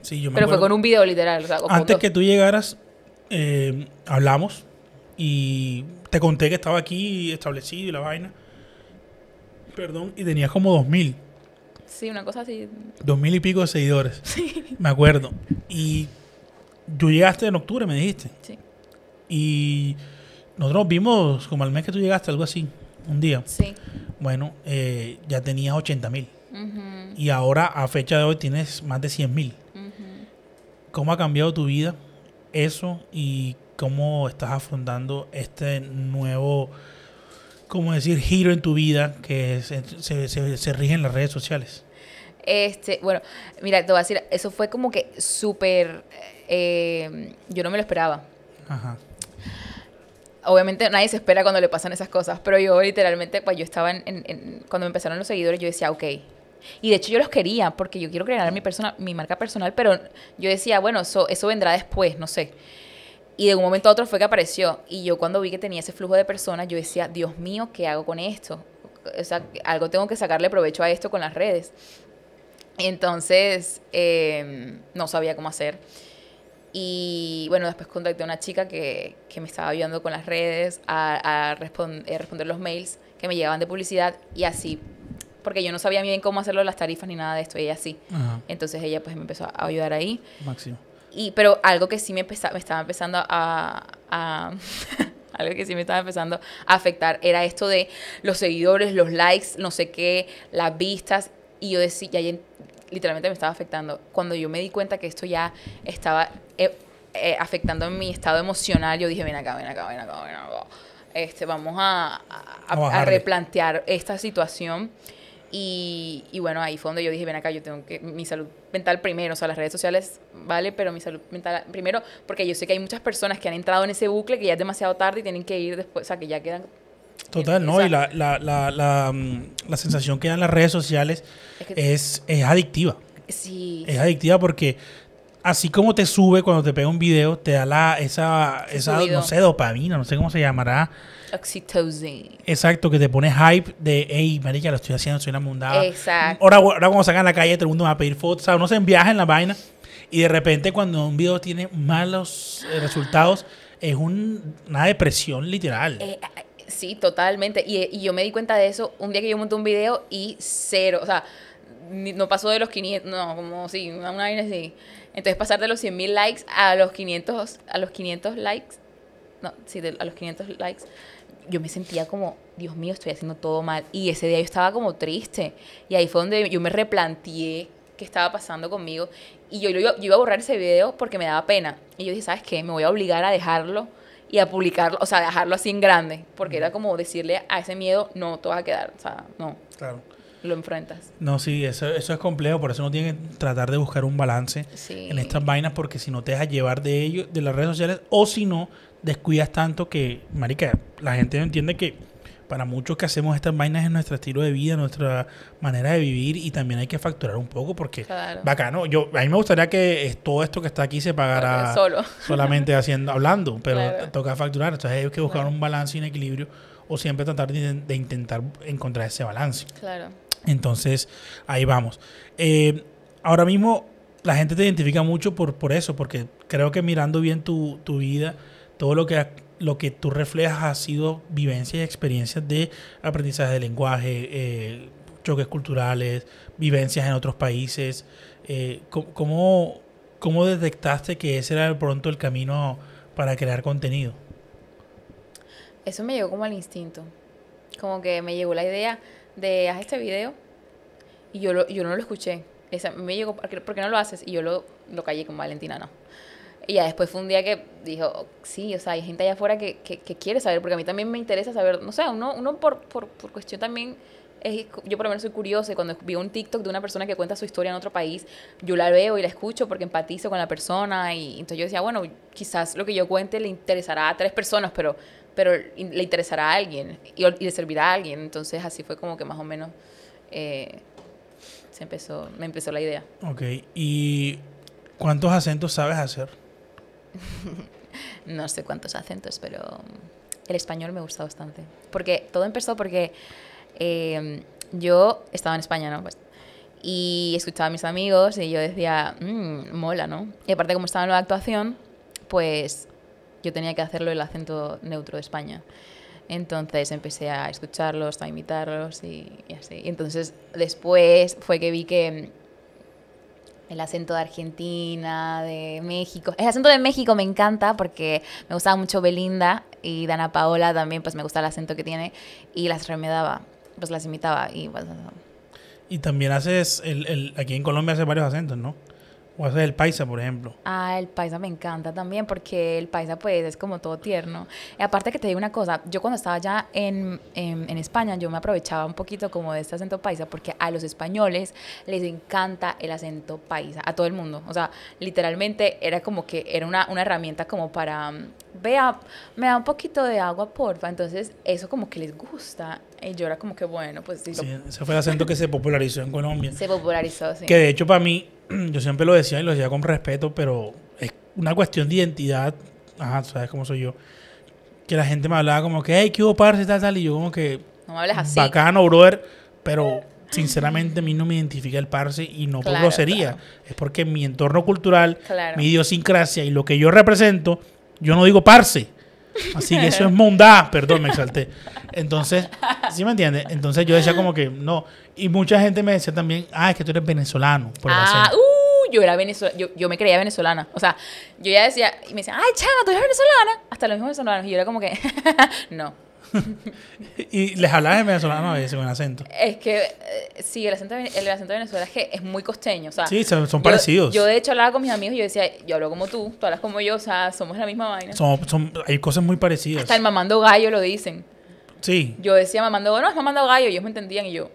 Sí, yo me Pero fue con un video literal. Antes que tú llegaras, eh, hablamos y te conté que estaba aquí establecido y la vaina. Perdón, y tenías como 2000. mil Sí, una cosa así. Dos mil y pico de seguidores. Sí. Me acuerdo. Y tú llegaste en octubre, me dijiste. Sí. Y nosotros vimos como al mes que tú llegaste, algo así, un día. Sí. Bueno, eh, ya tenías 80 mil. Y ahora, a fecha de hoy, tienes más de 100 mil. ¿Cómo ha cambiado tu vida eso y cómo estás afrontando este nuevo como decir, giro en tu vida que se, se, rige en las redes sociales? Este, bueno, mira, te voy a decir, eso fue como que súper, em, yo no me lo esperaba. Ajá. Obviamente nadie se espera cuando le pasan esas cosas, pero yo literalmente, pues yo estaba en, en, empezaron los seguidores, yo decía, ok, y de hecho yo los quería porque yo quiero crear mi, persona, mi marca personal, pero yo decía, bueno, eso vendrá después, no sé. Y de un momento a otro fue que apareció. Y yo cuando vi que tenía ese flujo de personas, yo decía, Dios mío, ¿qué hago con esto? O sea, algo tengo que sacarle provecho a esto con las redes. Entonces, em, no sabía cómo hacer. Y bueno, después contacté a una chica que, que me estaba ayudando con las redes a, eh, responder los mails que me llegaban de publicidad y así. Porque yo no sabía bien cómo hacerlo, las tarifas ni nada de esto, y ella sí. Entonces ella pues me empezó a ayudar ahí. Máximo pero algo que sí me, estaba empezando a, algo que sí me estaba empezando a afectar era esto de los seguidores, los likes, no sé qué, las vistas. Y yo decía, ya, literalmente me estaba afectando. Cuando yo me di cuenta que esto ya estaba eh, eh, afectando mi estado emocional, yo dije, ven acá, ven acá, ven acá, ven acá. Este, vamos a replantear esta situación. Y, y, bueno, ahí fue donde yo dije, ven acá, yo tengo que, mi salud mental primero, o sea, las redes sociales, vale, pero mi salud mental primero, porque yo sé que hay muchas personas que han entrado en ese bucle que ya es demasiado tarde y tienen que ir después, o sea, que ya quedan... Total, ¿no? y la, la, la, mm, la, sensación que dan las redes sociales es, es, es adictiva. Sí. Es adictiva porque así como te sube cuando te pega un video, te da la, esa, no sé, dopamina, no sé cómo se llamará. Oxytocin. Exacto, que te pone hype de, hey, marica, lo estoy haciendo, soy una mundada. Exacto. Ahora, ahora cuando salgan a la calle, todo el mundo va a pedir fotos, sea, no se viaja en la vaina. Y de repente cuando un video tiene malos eh, resultados, es una depresión literal. Eh, eh, sí, totalmente. Y, yo me di cuenta de eso un día que yo monté un video y cero, o sea, no pasó de los 500, no, como sí, una vaina así. Entonces pasar de los 100.000 likes a los 500, a los 500 likes, no, sí, a los 500 likes, yo me sentía como, Dios mío, estoy haciendo todo mal. Y ese día yo estaba como triste. Y ahí fue donde yo me replanteé qué estaba pasando conmigo. Y yo, yo, yo iba a borrar ese video porque me daba pena. Y yo dije, ¿sabes qué? Me voy a obligar a dejarlo y a publicarlo, o sea, dejarlo así en grande, porque era como decirle a ese miedo, no, te vas a quedar, o sea, no. Claro lo enfrentas. No, sí, eso, eso es complejo, por eso uno tiene que tratar de buscar un balance en estas vainas, porque si no te dejas llevar de ellos, de las redes sociales, o si no, descuidas tanto que, marica, la gente no entiende que para muchos que hacemos estas vainas es nuestro estilo de vida, nuestra manera de vivir y también hay que facturar un poco porque bacano. Yo a mí me gustaría que todo esto que está aquí se pagara solo. solamente haciendo hablando, pero toca facturar, entonces hay que buscar un balance y un equilibrio o siempre tratar de, intentar encontrar ese balance. Claro. Entonces, ahí vamos. Eh, ahora mismo, la gente te identifica mucho por, por eso, porque creo que mirando bien tu, vida, todo lo que lo que tú reflejas ha sido vivencias y experiencias de aprendizaje de lenguaje, eh, choques culturales, vivencias en otros países. Eh, ¿cómo, ¿Cómo detectaste que ese era pronto el camino para crear contenido? eso me llegó como al instinto. Como que me llegó la idea de haz este video y yo, lo, yo no lo escuché. Esa, me llegó, ¿por qué no lo haces? Y yo lo, lo callé con Valentina, no. Y ya después fue un día que dijo, sí, o sea, hay gente allá afuera que, que, quiere saber, porque a mí también me interesa saber, no sé, uno, uno por, por, por cuestión también es, yo por lo menos soy curiosa y cuando vi un TikTok de una persona que cuenta su historia en otro país, yo la veo y la escucho porque empatizo con la persona y entonces yo decía, bueno, quizás lo que yo cuente le interesará a tres personas, pero pero le interesará a alguien y, le servirá a alguien. Entonces así fue como que más o menos eh, se empezó, me empezó la idea. Ok, ¿y cuántos acentos sabes hacer? no sé cuántos acentos, pero el español me gusta bastante. Porque todo empezó porque em, yo estaba en España, ¿no? Pues, y escuchaba a mis amigos y yo decía, mm, mola, ¿no? Y aparte como estaba en la actuación, pues yo tenía que hacerlo el acento neutro de España. Entonces empecé a escucharlos, a imitarlos y, así. entonces después fue que vi que mm, el acento de Argentina, de México. El acento de México me encanta porque me gustaba mucho Belinda y Dana Paola también, pues me gusta el acento que tiene y las remedaba, pues las imitaba y pues, Y también haces, aquí en Colombia haces varios acentos, ¿no? O hacer el paisa, por ejemplo. Ah, el paisa me encanta también porque el paisa pues es como todo tierno. Y aparte que te digo una cosa, yo cuando estaba allá en, en, España yo me aprovechaba un poquito como de este acento paisa porque a los españoles les encanta el acento paisa, a todo el mundo. O sea, literalmente era como que era una, una herramienta como para, mm, vea, me da un poquito de agua, porfa. Entonces eso como que les gusta. Y yo era como que bueno, pues... Sí, ese fue el acento que se popularizó en Colombia. Se popularizó, sí. Que de hecho para mí yo siempre lo decía y lo decía con respeto, pero es una cuestión de identidad. Ajá, sabes cómo soy yo. Que la gente me hablaba como que, hey, ¿qué hubo, parce, tal, tal? Y yo como que... No me Bacano, brother, pero sinceramente a mí no me identifica el parce y no por grosería. Es porque mi entorno cultural, mi idiosincrasia y lo que yo represento, yo no digo Parse Así que eso es mundá. Perdón, me exalté. Entonces, ¿sí me entiendes? Entonces yo decía como que no. Y mucha gente me decía también, ah, es que tú eres venezolano. ah, uh, yo era venezolana. Yo, me creía venezolana. O sea, yo ya decía, y me decían, ay, chama, tú eres venezolana. Hasta los mismos venezolanos. Y yo era como que, no. y les hablabas en venezolano a veces con acento. Es que eh, sí, el acento, de, Venezuela es que es muy costeño. O sea, sí, son, parecidos. Yo de hecho hablaba con mis amigos y yo decía, yo hablo como tú, tú hablas como yo, o sea, somos la misma vaina. Son, son, hay cosas muy parecidas. Hasta el mamando gallo lo dicen. Sí. Yo decía mamando, gallo no, es mamando gallo, ellos me entendían y yo,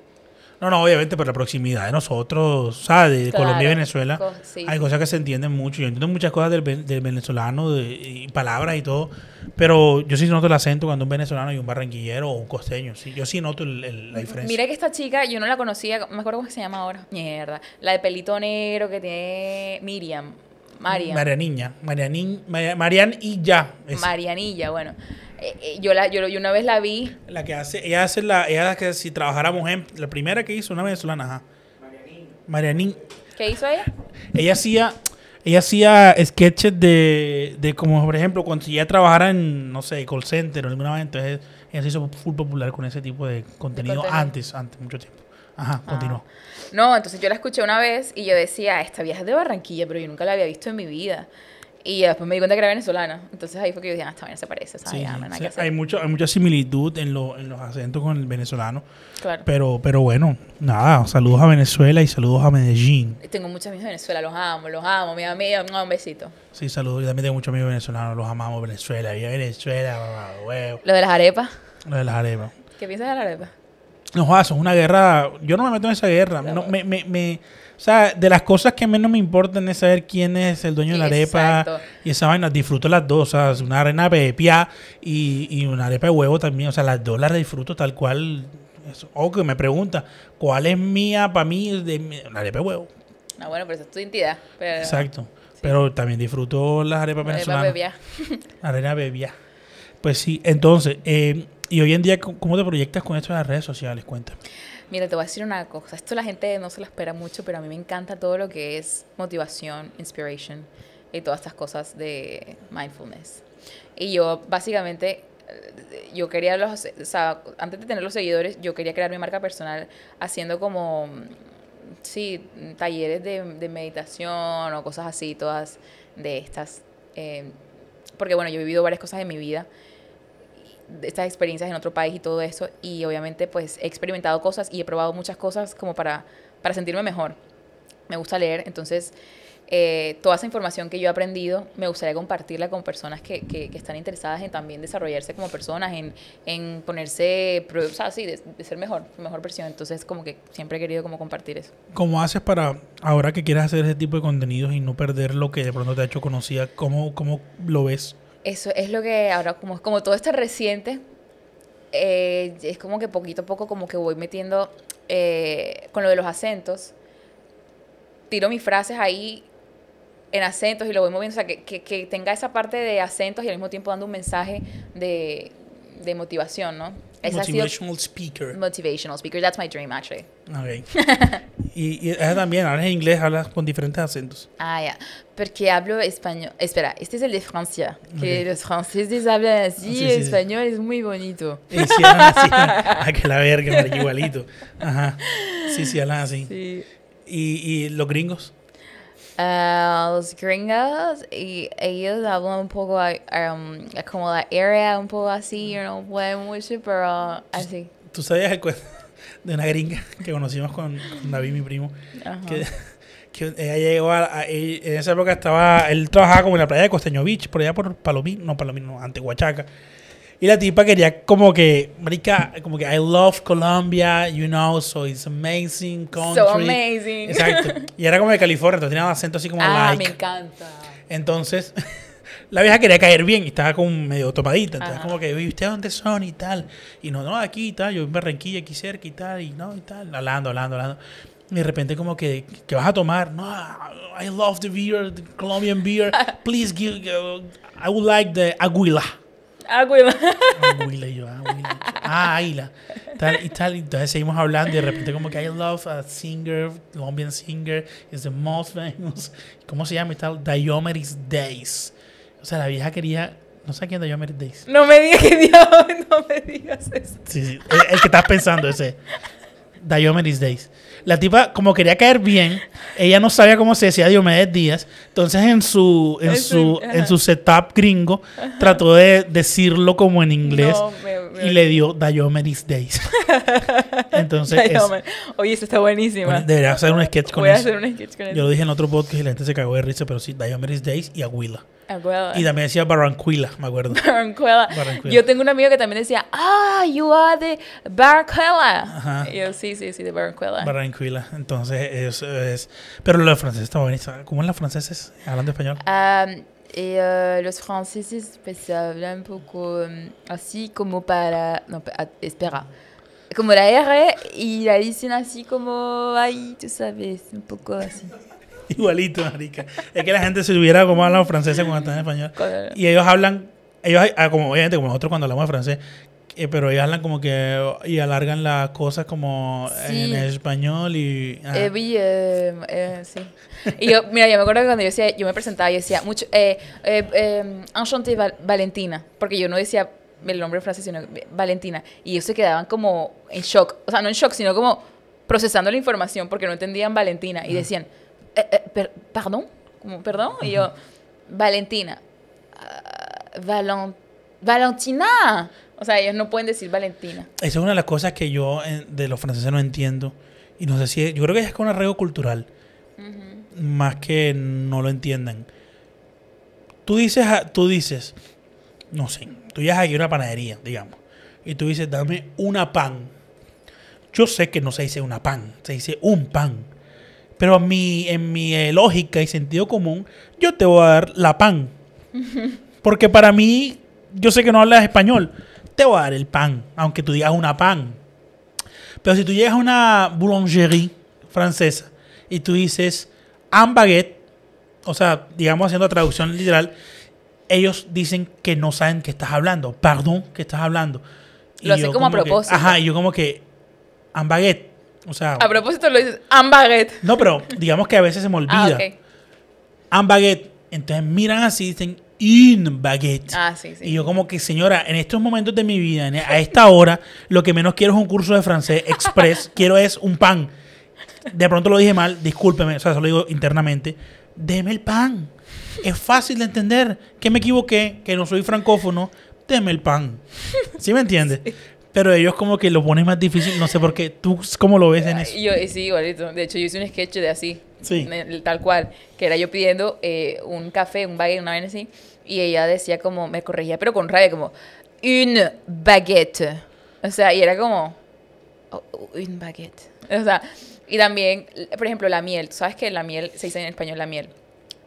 no, no, obviamente por la proximidad de nosotros, ¿sabes? De Colombia y Venezuela. Hay cosas que se entienden mucho. Yo entiendo muchas cosas del, venezolano, de, palabras y todo, pero yo sí noto el acento cuando un venezolano y un barranquillero o un costeño. ¿sí? Yo sí noto la diferencia. Mira que esta chica, yo no la conocía, me acuerdo cómo se llama ahora. Mierda. La de pelito negro que tiene Miriam. María María Niña, Marian y María Marianilla, bueno. Eh, eh, yo, la, yo, una vez la vi. La que hace, ella hace la, ella que si trabajáramos en, la primera que hizo, una venezolana, ajá. Marianín. ¿Qué hizo ella? Ella hacía, ella hacía sketches de, de como por ejemplo, cuando ella trabajara en, no sé, call center o alguna vez, entonces ella se hizo full popular con ese tipo de contenido, antes, antes, mucho tiempo. Ajá, ah. continuó. No, entonces yo la escuché una vez y yo decía, esta vieja es de Barranquilla, pero yo nunca la había visto en mi vida. Y después me di cuenta que era venezolana. Entonces ahí fue que yo dije, ah, está bien se parece. hay, hay, mucho, hay mucha similitud en, lo, en los acentos con el venezolano. Claro. Pero, pero bueno, nada, saludos a Venezuela y saludos a Medellín. Tengo muchos amigos de Venezuela, los amo, los amo. Mi amiga, un besito. Sí, saludos. Yo también tengo muchos amigos venezolanos, los amamos. Venezuela, y Venezuela, huevo. Lo de las arepas. Lo de las arepas. ¿Qué piensas de las arepas? No, eso es una guerra. Yo no me meto en esa guerra. No, me, me, me o sea, de las cosas que menos me importan es saber quién es el dueño de la arepa y esa vaina. Disfruto las dos, o sea, una arena bebia y, una arepa de huevo también. O sea, las dos las disfruto tal cual. O que me pregunta, ¿cuál es mía para mí? De, una arepa de huevo. No, ah, bueno, pero esa es tu identidad. Exacto. Pero también disfruto las arepas venezolanas. Arepa bebia. arena bebia. Pues sí, entonces, eh, y hoy en día, ¿cómo te proyectas con esto en las redes sociales? Cuéntame. Mira, te voy a decir una cosa. Esto la gente no se lo espera mucho, pero a mí me encanta todo lo que es motivación, inspiration y todas estas cosas de mindfulness. Y yo básicamente eh, yo quería antes de tener los seguidores, yo quería crear mi marca personal haciendo como, sí, talleres de, meditación o cosas así, todas de estas. Eh, porque bueno, yo he vivido varias cosas en mi vida estas experiencias en otro país y todo eso. Y obviamente pues he experimentado cosas y he probado muchas cosas como para, para sentirme mejor. Me gusta leer, entonces eh, toda esa información que yo he aprendido me gustaría compartirla con personas que, que, están interesadas en también desarrollarse como personas, en, en ponerse, o sea, sí, de, ser mejor, mejor versión. Entonces como que siempre he querido como compartir eso. ¿Cómo haces para, ahora que quieres hacer ese tipo de contenidos y no perder lo que de pronto te ha hecho conocida, cómo, cómo lo ves? eso es lo que ahora, como, como todo está reciente, eh, es como que poquito a poco como que voy metiendo eh, con lo de los acentos. Tiro mis frases ahí en acentos y lo voy moviendo, o sea, que, que, que tenga esa parte de acentos y al mismo tiempo dando un mensaje de, de motivación, ¿no? motivational speaker. Motivational speaker, that's my dream actually. Okay. y, y también hablas inglés, hablas con diferentes acentos. Ah, ya. Porque hablo español. Espera, este es el de Francia, que los franceses hablan así, ah, sí, el español es muy bonito. Y si así, ah, que la verga, igualito. Ajá. Sí, sí, hablan así. ¿Y, ¿Y los gringos? los gringos y ellos hablan un poco um, como la área un poco así yo no puedo mucho pero así tú sabías el cuento de una gringa que conocimos con, David mi primo que, que ella llegó a, en esa época estaba él trabajaba como en la playa de Costeño Beach por allá por Palomino no Palomino no, Antehuachaca y la tipa quería como que, marica, como que I love Colombia, you know, so it's amazing country. So amazing. Exacto. Y era como de California, entonces tenía un acento así como ah, me encanta. Entonces, la vieja quería caer bien y estaba como medio topadita, Entonces, como que, ¿y ustedes dónde son? Y tal. Y no, no, aquí y tal. Yo en Barranquilla, aquí cerca y tal. Y no, y tal. Hablando, hablando, hablando. Y de repente como que, ¿qué vas a tomar? No, I love the beer, the Colombian beer. Please give, I would like the aguila. Águila. Águila, ah, Águila. Ah, ah, ah, tal y tal. Entonces seguimos hablando y de repente como que I love a singer, Colombian singer, is the most famous. ¿Cómo se llama y tal? Days. O sea, la vieja quería... No sé quién es Diomedes Days. No me digas que Dios, no me digas eso. Sí, sí. el que estás pensando ese. Diomedes Days. La tipa, como quería caer bien, ella no sabía cómo se decía Diomedes Díaz. Entonces, en su, en su, en setup gringo, trató de decirlo como en inglés. y le dio Diomedes Days. Entonces. Oye, eso está buenísimo. Debería hacer un sketch con eso. Yo eso. Yo lo dije en otro podcast y la gente se cagó de risa, pero sí, Diomedes Days y Aguila. Y también decía Barranquilla, me acuerdo. Barranquilla. Yo tengo un amigo que también decía, ah, you are de Barranquilla. yo, sí, sí, sí, de Barranquilla. Barranquilla. Entonces, eso es. Pero los franceses está bonito. ¿Cómo es los franceses? Hablando español. Eh, ah, los franceses, pues, hablan un poco mm, así como para. No, ah, espera. Como la R y la dicen así como, ay, tú sabes, un poco así. Igualito, marica. Es que la gente se hubiera como hablado francés cuando están en español. Y ellos hablan, ellos, ah, como obviamente, como nosotros cuando hablamos francés, eh, pero ellos hablan como que y alargan las cosas como en español y eh, eh, sí y yo mira yo me acuerdo que cuando yo decía yo me presentaba Y decía mucho enchanté Valentina porque yo no decía el nombre francés sino Valentina y ellos se quedaban como en shock o sea no en shock sino como procesando la información porque no entendían Valentina y decían eh, eh, perdón, perdón, y yo, Valentina, ah, Valentina. O sea, ellos no pueden decir Valentina. Esa es una de las cosas que yo eh, de los franceses no entiendo. Y no sé si, yo creo que es con un cultural. Más que no lo entiendan. Tú dices, tú dices, no sé, tú llegas aquí a una panadería, digamos, y tú dices, dame una pan. Yo sé que no se dice una pan, se dice un pan. Pero en mi, en eh, mi lógica y sentido común, yo te voy a dar la pan. Porque para mí, yo sé que no hablas español, te voy a dar el pan, aunque tú digas una pan. Pero si tú llegas a una boulangerie francesa y tú dices un baguette, o sea, digamos haciendo traducción literal, ellos dicen que no saben que estás hablando, perdón, que estás hablando. Lo hacen como, a propósito. ajá, y yo como que un baguette. A propósito lo dices, baguette. No, pero digamos que a veces se me ah, olvida. Un baguette. Entonces miran así dicen in baguette. Ah, sí, Y yo como que, señora, en estos momentos de mi vida, e, a esta hora, lo que menos quiero es un curso de francés express, quiero es un pan. De pronto lo dije mal, discúlpeme, o sea, se lo digo internamente. Deme el pan. Es fácil de entender que me equivoqué, que no soy francófono. Deme el pan. ¿Sí me entiendes? Pero ellos como que lo ponen más difícil, no sé por qué. ¿Tú cómo lo ves en eso? sí, igualito. De hecho, yo hice un sketch de así. Tal cual. Que era yo pidiendo eh, un café, un baguette, una vaina así. Y ella decía como, me corregía, pero con rabia, como, un baguette. O sea, y era como, oh, oh, un baguette. O sea, y también, por ejemplo, la miel. ¿Sabes que la miel se dice en español la miel?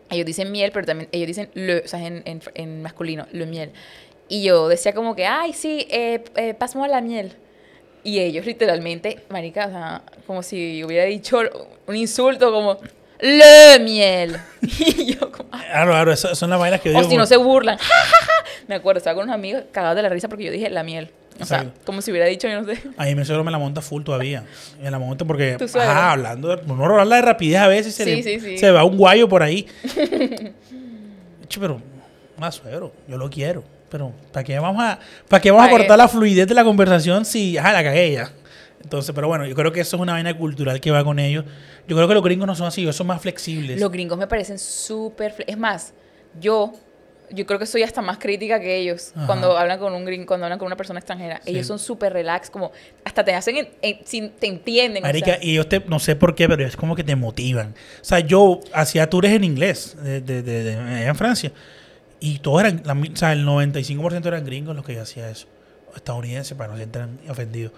Ellos dicen miel, pero también ellos dicen le, o sea, en, en masculino, le miel. Y yo decía como que, ay, sí, eh, eh, Pasmo a la miel. Y ellos literalmente, marica, o sea, como si hubiera dicho un insulto como, le miel. y yo como... Ah". Claro, claro, eso, son las vainas que yo... O si no se burlan. me acuerdo, estaba con unos amigos cagados de la risa porque yo dije la miel. O sea, como si hubiera dicho, yo no sé. A mí mi suegro me la monta full todavía. Me la monta porque, ajá, hablando, de, no robarla de rapidez a veces, se, sí, sí, sí. se va un guayo por ahí. pero, más suegro, yo lo quiero. Pero, ¿para qué vamos a, para qué vamos a cortar la fluidez de la conversación si, ajá, la cagué ya? Entonces, pero bueno, yo creo que eso es una vaina cultural que va con ellos. Yo creo que los gringos no son así, ellos son más flexibles. Los gringos me parecen súper... Es más, yo, yo creo que soy hasta más crítica que ellos cuando hablan con un gringo, cuando hablan con una persona extranjera. Ellos son súper relax, como hasta te hacen, sin, te entienden. y yo no sé por qué, pero es como que te motivan. O sea, yo hacía tours en inglés de, en Francia. Y todos eran, o sea, el 95% eran gringos los que hacían hacía eso. Estadounidenses, para no tan ofendidos.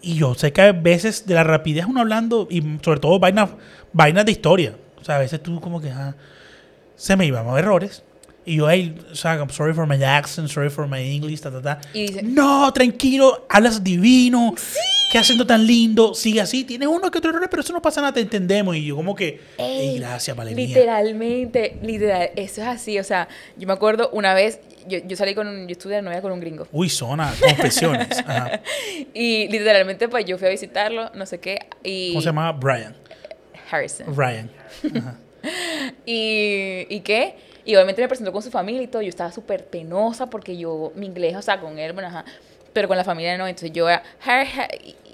Y yo sé que a veces de la rapidez uno hablando, y sobre todo vainas, vainas de historia. O sea, a veces tú como que ah, se me iban a errores. Y yo, ahí, o sea, sorry for my accent, sorry for my English, ta, ta, ta. Y dice, no, tranquilo, hablas divino. ¿Qué haciendo tan lindo? Sigue así. Tienes uno que otro error, pero eso no pasa nada, te entendemos. Y yo como que, gracias, Valeria. Literalmente, literal, eso es así. O sea, yo me acuerdo una vez, yo, salí con un, yo estuve de novia con un gringo. Uy, zona, confesiones. Y literalmente, pues yo fui a visitarlo, no sé qué. Y... ¿Cómo se llamaba? Brian. Harrison. Brian. y, ¿Y qué? Y obviamente me presentó con su familia y todo. Yo estaba súper penosa porque yo, mi inglés, o sea, con él, bueno, ajá, pero con la familia no. Entonces yo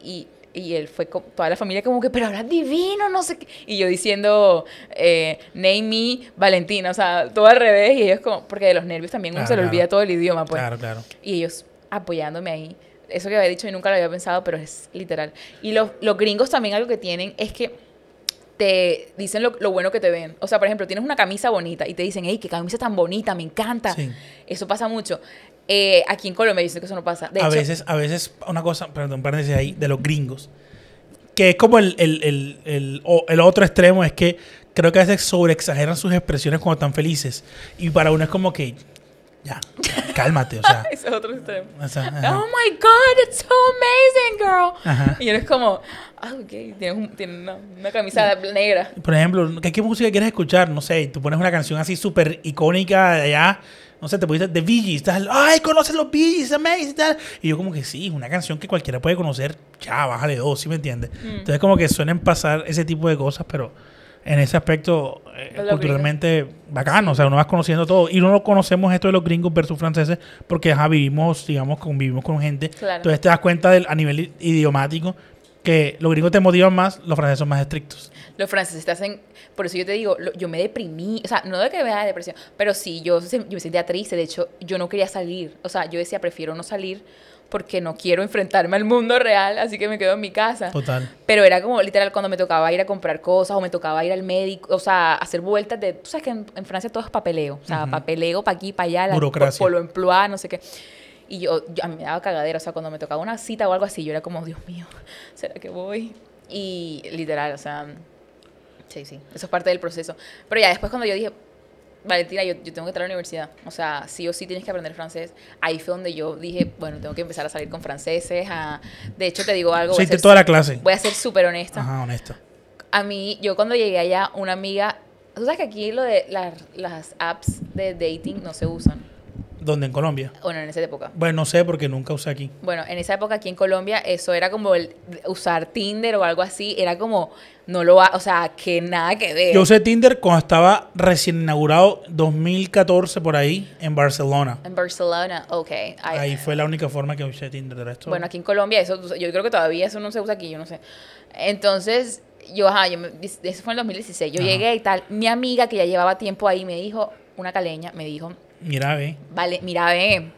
y, él fue toda la familia como que, pero ahora divino, no sé qué. Y yo diciendo, eh, name me Valentina, o sea, todo al revés. Y ellos como, porque de los nervios también ah, se le olvida todo el idioma, pues. Claro, claro. Y ellos apoyándome ahí. Eso que había dicho y nunca lo había pensado, pero es literal. Y los, los gringos también algo que tienen es que te dicen lo, bueno que te ven. O sea, por ejemplo, tienes una camisa bonita y te dicen, hey, qué camisa tan bonita, me encanta. Eso pasa mucho. Eh, aquí en Colombia dicen que eso no pasa. a veces, a veces, una cosa, perdón, paréntesis ahí, de los gringos, que es como el, el otro extremo, es que creo que a veces sobreexageran sus expresiones cuando están felices. Y para uno es como que, ya, cálmate, o sea. es otro oh my God, it's so amazing, girl. Y eres como, ah, oh, ok, tiene una, camiseta negra. Por ejemplo, ¿qué, música quieres escuchar? No sé, tú pones una canción así súper icónica de allá. No sé, te pones de Bee estás, ay, conoces los Bee es amazing, tal. Y yo como que sí, es una canción que cualquiera puede conocer, ya, bájale dos, ¿sí me entiendes? Mm. Entonces como que suenan pasar ese tipo de cosas, pero en ese aspecto eh, culturalmente bacano, o sea, uno va conociendo todo. Y no lo conocemos esto de los gringos versus franceses porque ya vivimos, digamos, convivimos con gente. Entonces te das cuenta del, a nivel idiomático que los gringos te motivan más, los franceses son más estrictos. Los franceses te hacen, por eso yo te digo, yo me deprimí, o sea, no de que me da depresión, pero sí, yo, yo me sentía triste, de hecho, yo no quería salir, o sea, yo decía, prefiero no salir porque no quiero enfrentarme al mundo real, así que me quedo en mi casa. Total. Pero era como literal cuando me tocaba ir a comprar cosas o me tocaba ir al médico, o sea, hacer vueltas de, tú sabes que en, Francia todo es papeleo, o sea, papeleo pa' aquí, para allá, la Burocracia. lo emplua, no sé qué. Y yo, a mí me daba cagadera, o sea, cuando me tocaba una cita o algo así, yo era como, Dios mío, ¿será que voy? Y literal, o sea, sí, sí, eso es parte del proceso. Pero ya después cuando yo dije, Valentina, yo, tengo que estar a la universidad. O sea, sí o sí tienes que aprender francés. Ahí fue donde yo dije, bueno, tengo que empezar a salir con franceses. De hecho, te digo algo. toda la clase. Voy a ser súper honesta. Ajá, honesta. A mí, yo cuando llegué allá, una amiga. Tú sabes que aquí lo de las apps de dating no se usan. ¿Dónde? ¿En Colombia? Bueno, en esa época. Bueno, no sé porque nunca usé aquí. Bueno, en esa época aquí en Colombia, eso era como el usar Tinder o algo así, era como, no lo va, o sea, que nada que ver. Yo usé Tinder cuando estaba recién inaugurado, 2014 por ahí, en Barcelona. En Barcelona, ok. ahí fue la única forma que usé Tinder de resto. Bueno, aquí en Colombia, eso, yo creo que todavía eso no se usa aquí, yo no sé. Entonces, yo, ajá, yo, eso fue en 2016. Yo llegué y tal. Mi amiga que ya llevaba tiempo ahí me dijo, una caleña, me dijo, Mira, ve. Vale, mira, ve.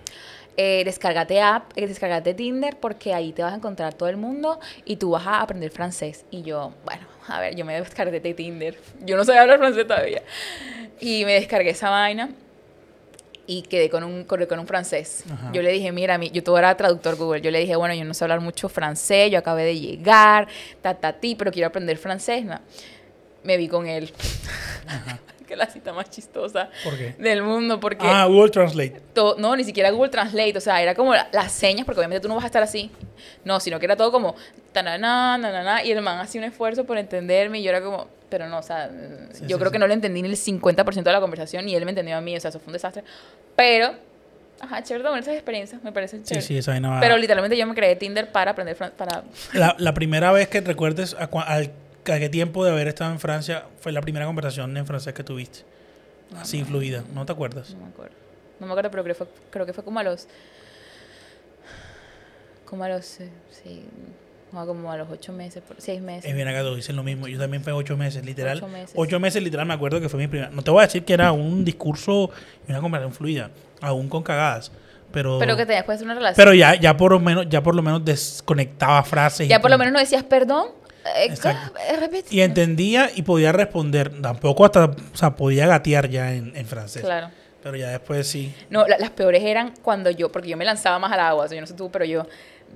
Eh, descárgate app, eh, descárgate Tinder porque ahí te vas a encontrar todo el mundo y tú vas a aprender francés. Y yo, bueno, a ver, yo me descargué de Tinder. Yo no sabía hablar francés todavía. Y me descargué esa vaina y quedé con un, francés. Yo le dije, mira, mi, yo todo era traductor Google. Yo le dije, bueno, yo no sé hablar mucho francés, yo acabé de llegar, ta, ti, pero quiero aprender francés. Me vi con él que la cita más chistosa del mundo. Porque ah, Google Translate. No, ni siquiera Google Translate. O sea, era como las señas, porque obviamente tú no vas a estar así. No, sino que era todo como Y el man hacía un esfuerzo por entenderme y yo era como, pero no, o sea, yo creo que no le entendí ni el 50% de la conversación y él me entendió a mí. O sea, eso fue un desastre. Pero Ajá, chévere tener esas experiencias, me parece chévere. Sí, sí, eso ahí no va. Pero literalmente yo me creé Tinder para aprender para... La, primera vez que recuerdes al ¿A tiempo de haber estado en Francia fue la primera conversación en francés que tuviste? Así, fluida. ¿No te acuerdas? No me acuerdo. No me acuerdo, pero creo, que fue como a los... Como a los... Eh, sí, como a los ocho meses, seis meses. Es bien, acá dicen lo mismo. Yo también fue ocho meses, literal. Ocho meses. Ocho meses, literal, me acuerdo que fue mi primera. No te voy a decir que era un discurso y una conversación fluida, aún con cagadas. Pero, pero que tenías pues una relación. Pero ya, ya por lo menos, ya por lo menos desconectaba frases. Ya por lo menos no decías perdón, eh, Exacto. Eh, y entendía y podía responder. Tampoco hasta, o sea, podía gatear ya en, francés. Claro. Pero ya después sí. No, las peores eran cuando yo, porque yo me lanzaba más al agua, o yo no sé tú, pero yo,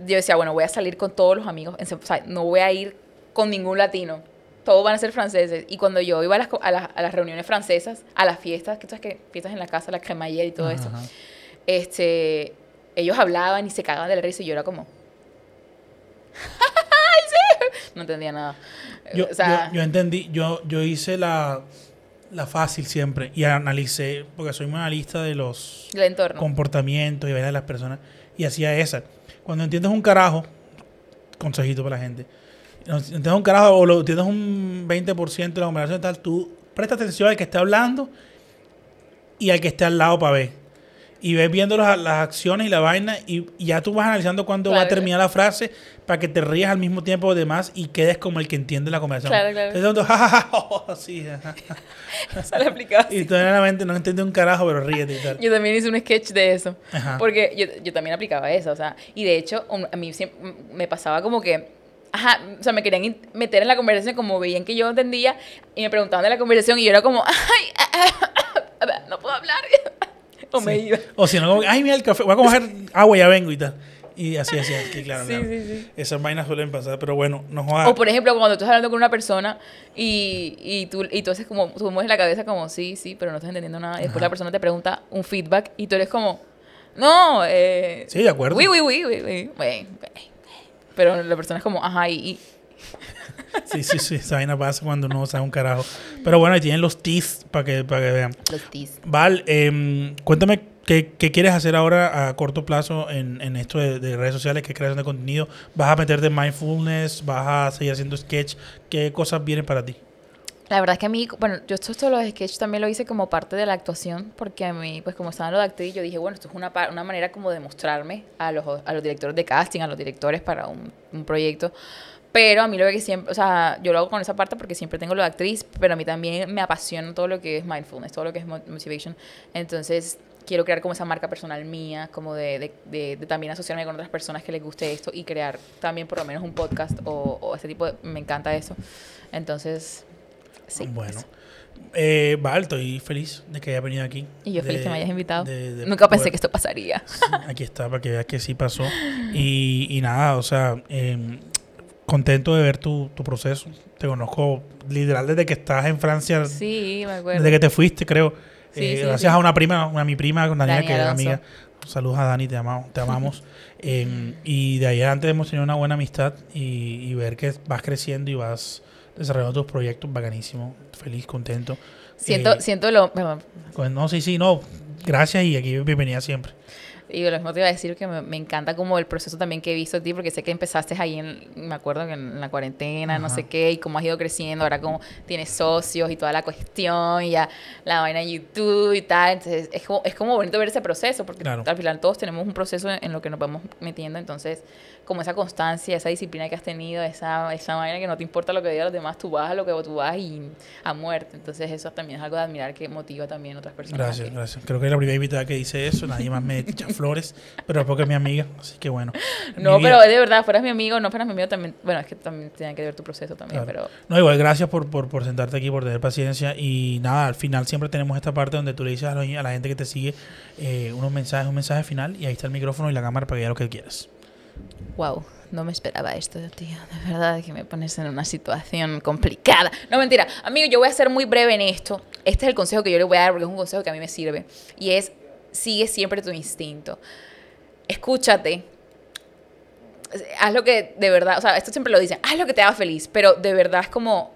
yo decía, bueno, voy a salir con todos los amigos, o sea, no voy a ir con ningún latino, todos van a ser franceses. Y cuando yo iba a las, reuniones francesas, a las fiestas, que tú sabes que fiestas en la casa, la cremallera y todo eso, este, ellos hablaban y se cagaban de la risa y yo era como, no entendía nada. Yo, entendí, yo, yo hice la, la fácil siempre y analicé, porque soy un analista de los comportamientos y de las personas, y hacía esa. Cuando entiendes un carajo, consejito para la gente, entiendes un carajo o lo entiendes un 20% de la conversación tal, tú presta atención al que está hablando y al que está al lado para ver. Y ves viendo las, acciones y la vaina y, ya tú vas analizando cuándo va a terminar la frase para que te rías al mismo tiempo de más y quedes como el que entiende la conversación. Claro, claro. Entonces, ja, ja, sí, Eso lo Y tú en la mente no entiendes un carajo, pero ríete y tal. Yo también hice un sketch de eso. Ajá. Porque yo, yo, también aplicaba eso, o sea, y de hecho, um, a mí siempre mm, me pasaba como que ajá, o sea, me querían meter en la conversación como veían que yo entendía y me preguntaban de la conversación y yo era como, ay, no puedo hablar. o me iba. O si no, como, ay, mira el café, voy a coger agua, ya vengo y tal y así, así, aquí, claro, claro. Sí, sí. Esas vainas suelen pasar, pero bueno, no jodas. O por ejemplo, cuando tú estás hablando con una persona y, y tú, y como, tú mueves la cabeza como, sí, sí, pero no estás entendiendo nada. Y después la persona te pregunta un feedback y tú eres como, no, eh. Sí, de acuerdo. Oui, oui, oui, pero la persona es como, ajá, y. sí, sí, sí, esa vaina pasa cuando no sabes un carajo. Pero bueno, ahí tienen los tips para que, que vean. Los teas. Val, eh, cuéntame ¿Qué, quieres hacer ahora a corto plazo en, esto de, redes sociales, que creación de contenido? ¿Vas a meterte en mindfulness? ¿Vas a seguir haciendo sketch? ¿Qué cosas vienen para ti? La verdad es que a mí, bueno, yo esto, esto los sketch también lo hice como parte de la actuación, porque a mí, pues como estaba lo de actriz, yo dije, bueno, esto es una, una manera como de mostrarme a los, a los directores de casting, a los directores para un, un proyecto. Pero a mí lo que siempre, o sea, yo lo hago con esa parte porque siempre tengo lo de actriz, pero a mí también me apasiona todo lo que es mindfulness, todo lo que es motivation. Entonces, quiero crear como esa marca personal mía, como de, de, también asociarme con otras personas que les guste esto y crear también por lo menos un podcast o, ese este tipo Me encanta eso. Entonces, sí. Bueno. estoy eh, feliz de que haya venido aquí. Y yo feliz que me hayas invitado. Nunca pensé que esto pasaría. aquí está, para que veas que sí pasó. Y, nada, o sea, em, contento de ver tu, tu, proceso. Te conozco literal desde que estás en Francia. Sí, me acuerdo. Desde que te fuiste, creo. Eh, gracias a una prima, a mi prima, con Daniela, Dani que era amiga. Saludos a Dani, te amamos. Te amamos. Em, y de ahí adelante hemos tenido una buena amistad y, ver que vas creciendo y vas desarrollando tus proyectos, bacanísimo. Feliz, contento. Siento, eh, siento lo. No, sí, sí, no. Gracias y aquí bienvenida siempre. Y lo mismo te iba a decir que me, encanta como el proceso también que he visto de ti, porque sé que empezaste ahí, en, me acuerdo que en la cuarentena, no sé qué, y cómo has ido creciendo, ahora como tienes socios y toda la cuestión, y ya la vaina de YouTube y tal. Entonces es como, es como bonito ver ese proceso, porque al final todos tenemos un proceso en lo que nos vamos metiendo, entonces como esa constancia, esa disciplina que has tenido, esa, esa manera que no te importa lo que digan los demás, tú vas a lo que tú vas y a muerte. Entonces eso también es algo de admirar que motiva también a otras personas. Gracias, gracias. Creo que es la primera invitada que dice eso, nadie más me echa flores, pero porque es mi amiga, así que bueno. No, pero de verdad, fueras mi amigo, no fueras mi amigo también, bueno, es que también tenían que ver tu proceso también, pero... No, igual, gracias por, sentarte aquí, por tener paciencia y nada, al final siempre tenemos esta parte donde tú le dices a, la gente que te sigue eh, unos mensajes, un mensaje final y ahí está el micrófono y la cámara para que lo que quieras. Wow, no me esperaba esto, tío. De verdad que me pones en una situación complicada. No, mentira. Amigo, yo voy a ser muy breve en esto. Este es el consejo que yo le voy a dar porque es un consejo que a mí me sirve. Y es, sigue siempre tu instinto. Escúchate. Haz lo que de verdad, o sea, esto siempre lo dicen, haz lo que te haga feliz, pero de verdad es como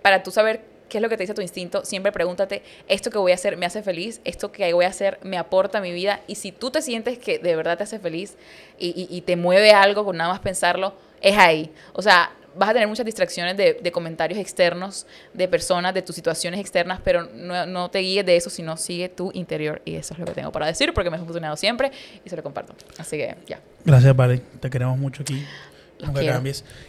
para tú saber qué es lo que te dice tu instinto, siempre pregúntate, ¿esto que voy a hacer me hace feliz? ¿Esto que voy a hacer me aporta a mi vida? Y si tú te sientes que de verdad te hace feliz y, te mueve algo con nada más pensarlo, es ahí. O sea, vas a tener muchas distracciones de, comentarios externos, de personas, de tus situaciones externas, pero no, te guíes de eso, sino sigue tu interior. Y eso es lo que tengo para decir, porque me ha funcionado siempre y se lo comparto. Así que ya. Gracias, Vale. Te queremos mucho aquí.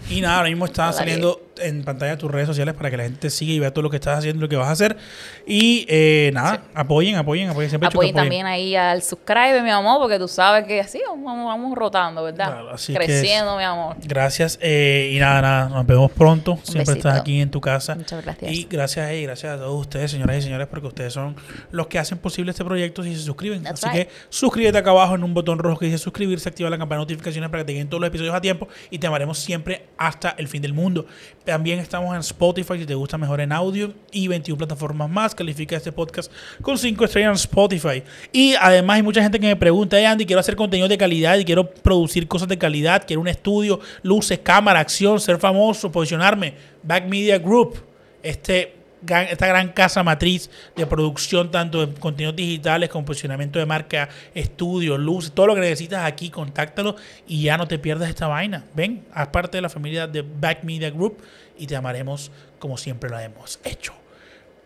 Y nada, ahora mismo está saliendo en pantalla tus redes sociales para que la gente siga y vea todo lo que estás haciendo, lo que vas a hacer. Y eh, nada, apoyen, apoyen, apoyen. Siempre apoyen, también ahí al subscribe, mi amor, porque tú sabes que así vamos, rotando, ¿verdad? Claro, Creciendo, mi amor. Gracias. Eh, y nada, nada, nos vemos pronto. Siempre estás aquí en tu casa. Muchas gracias. Y gracias a eh, gracias a todos ustedes, señoras y señores, porque ustedes son los que hacen posible este proyecto si se suscriben. así que suscríbete acá abajo en un botón rojo que dice suscribirse, activa la campana de notificaciones para que te lleguen todos los episodios a tiempo y llamaremos siempre hasta el fin del mundo. También estamos en Spotify si te gusta mejor en audio y 21 plataformas más. Califica este podcast con 5 estrellas en Spotify. Y además hay mucha gente que me pregunta, Andy, quiero hacer contenido de calidad y quiero producir cosas de calidad, quiero un estudio, luces, cámara, acción, ser famoso, posicionarme. Back Media Group. Este esta gran casa matriz de producción, tanto en contenidos digitales como posicionamiento de marca, estudios, luz, todo lo que necesitas aquí, contáctalo y ya no te pierdas esta vaina. Ven, aparte parte de la familia de Back Media Group y te amaremos como siempre lo hemos hecho.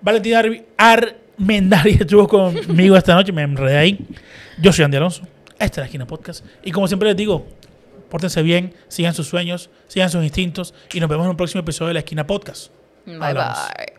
Valentina Armendari estuvo conmigo esta noche, me enredé ahí. Yo soy Andy Alonso, esta es la esquina podcast. Y como siempre les digo, pórtense bien, sigan sus sueños, sigan sus instintos y nos vemos en un próximo episodio de la esquina podcast. Bye bye.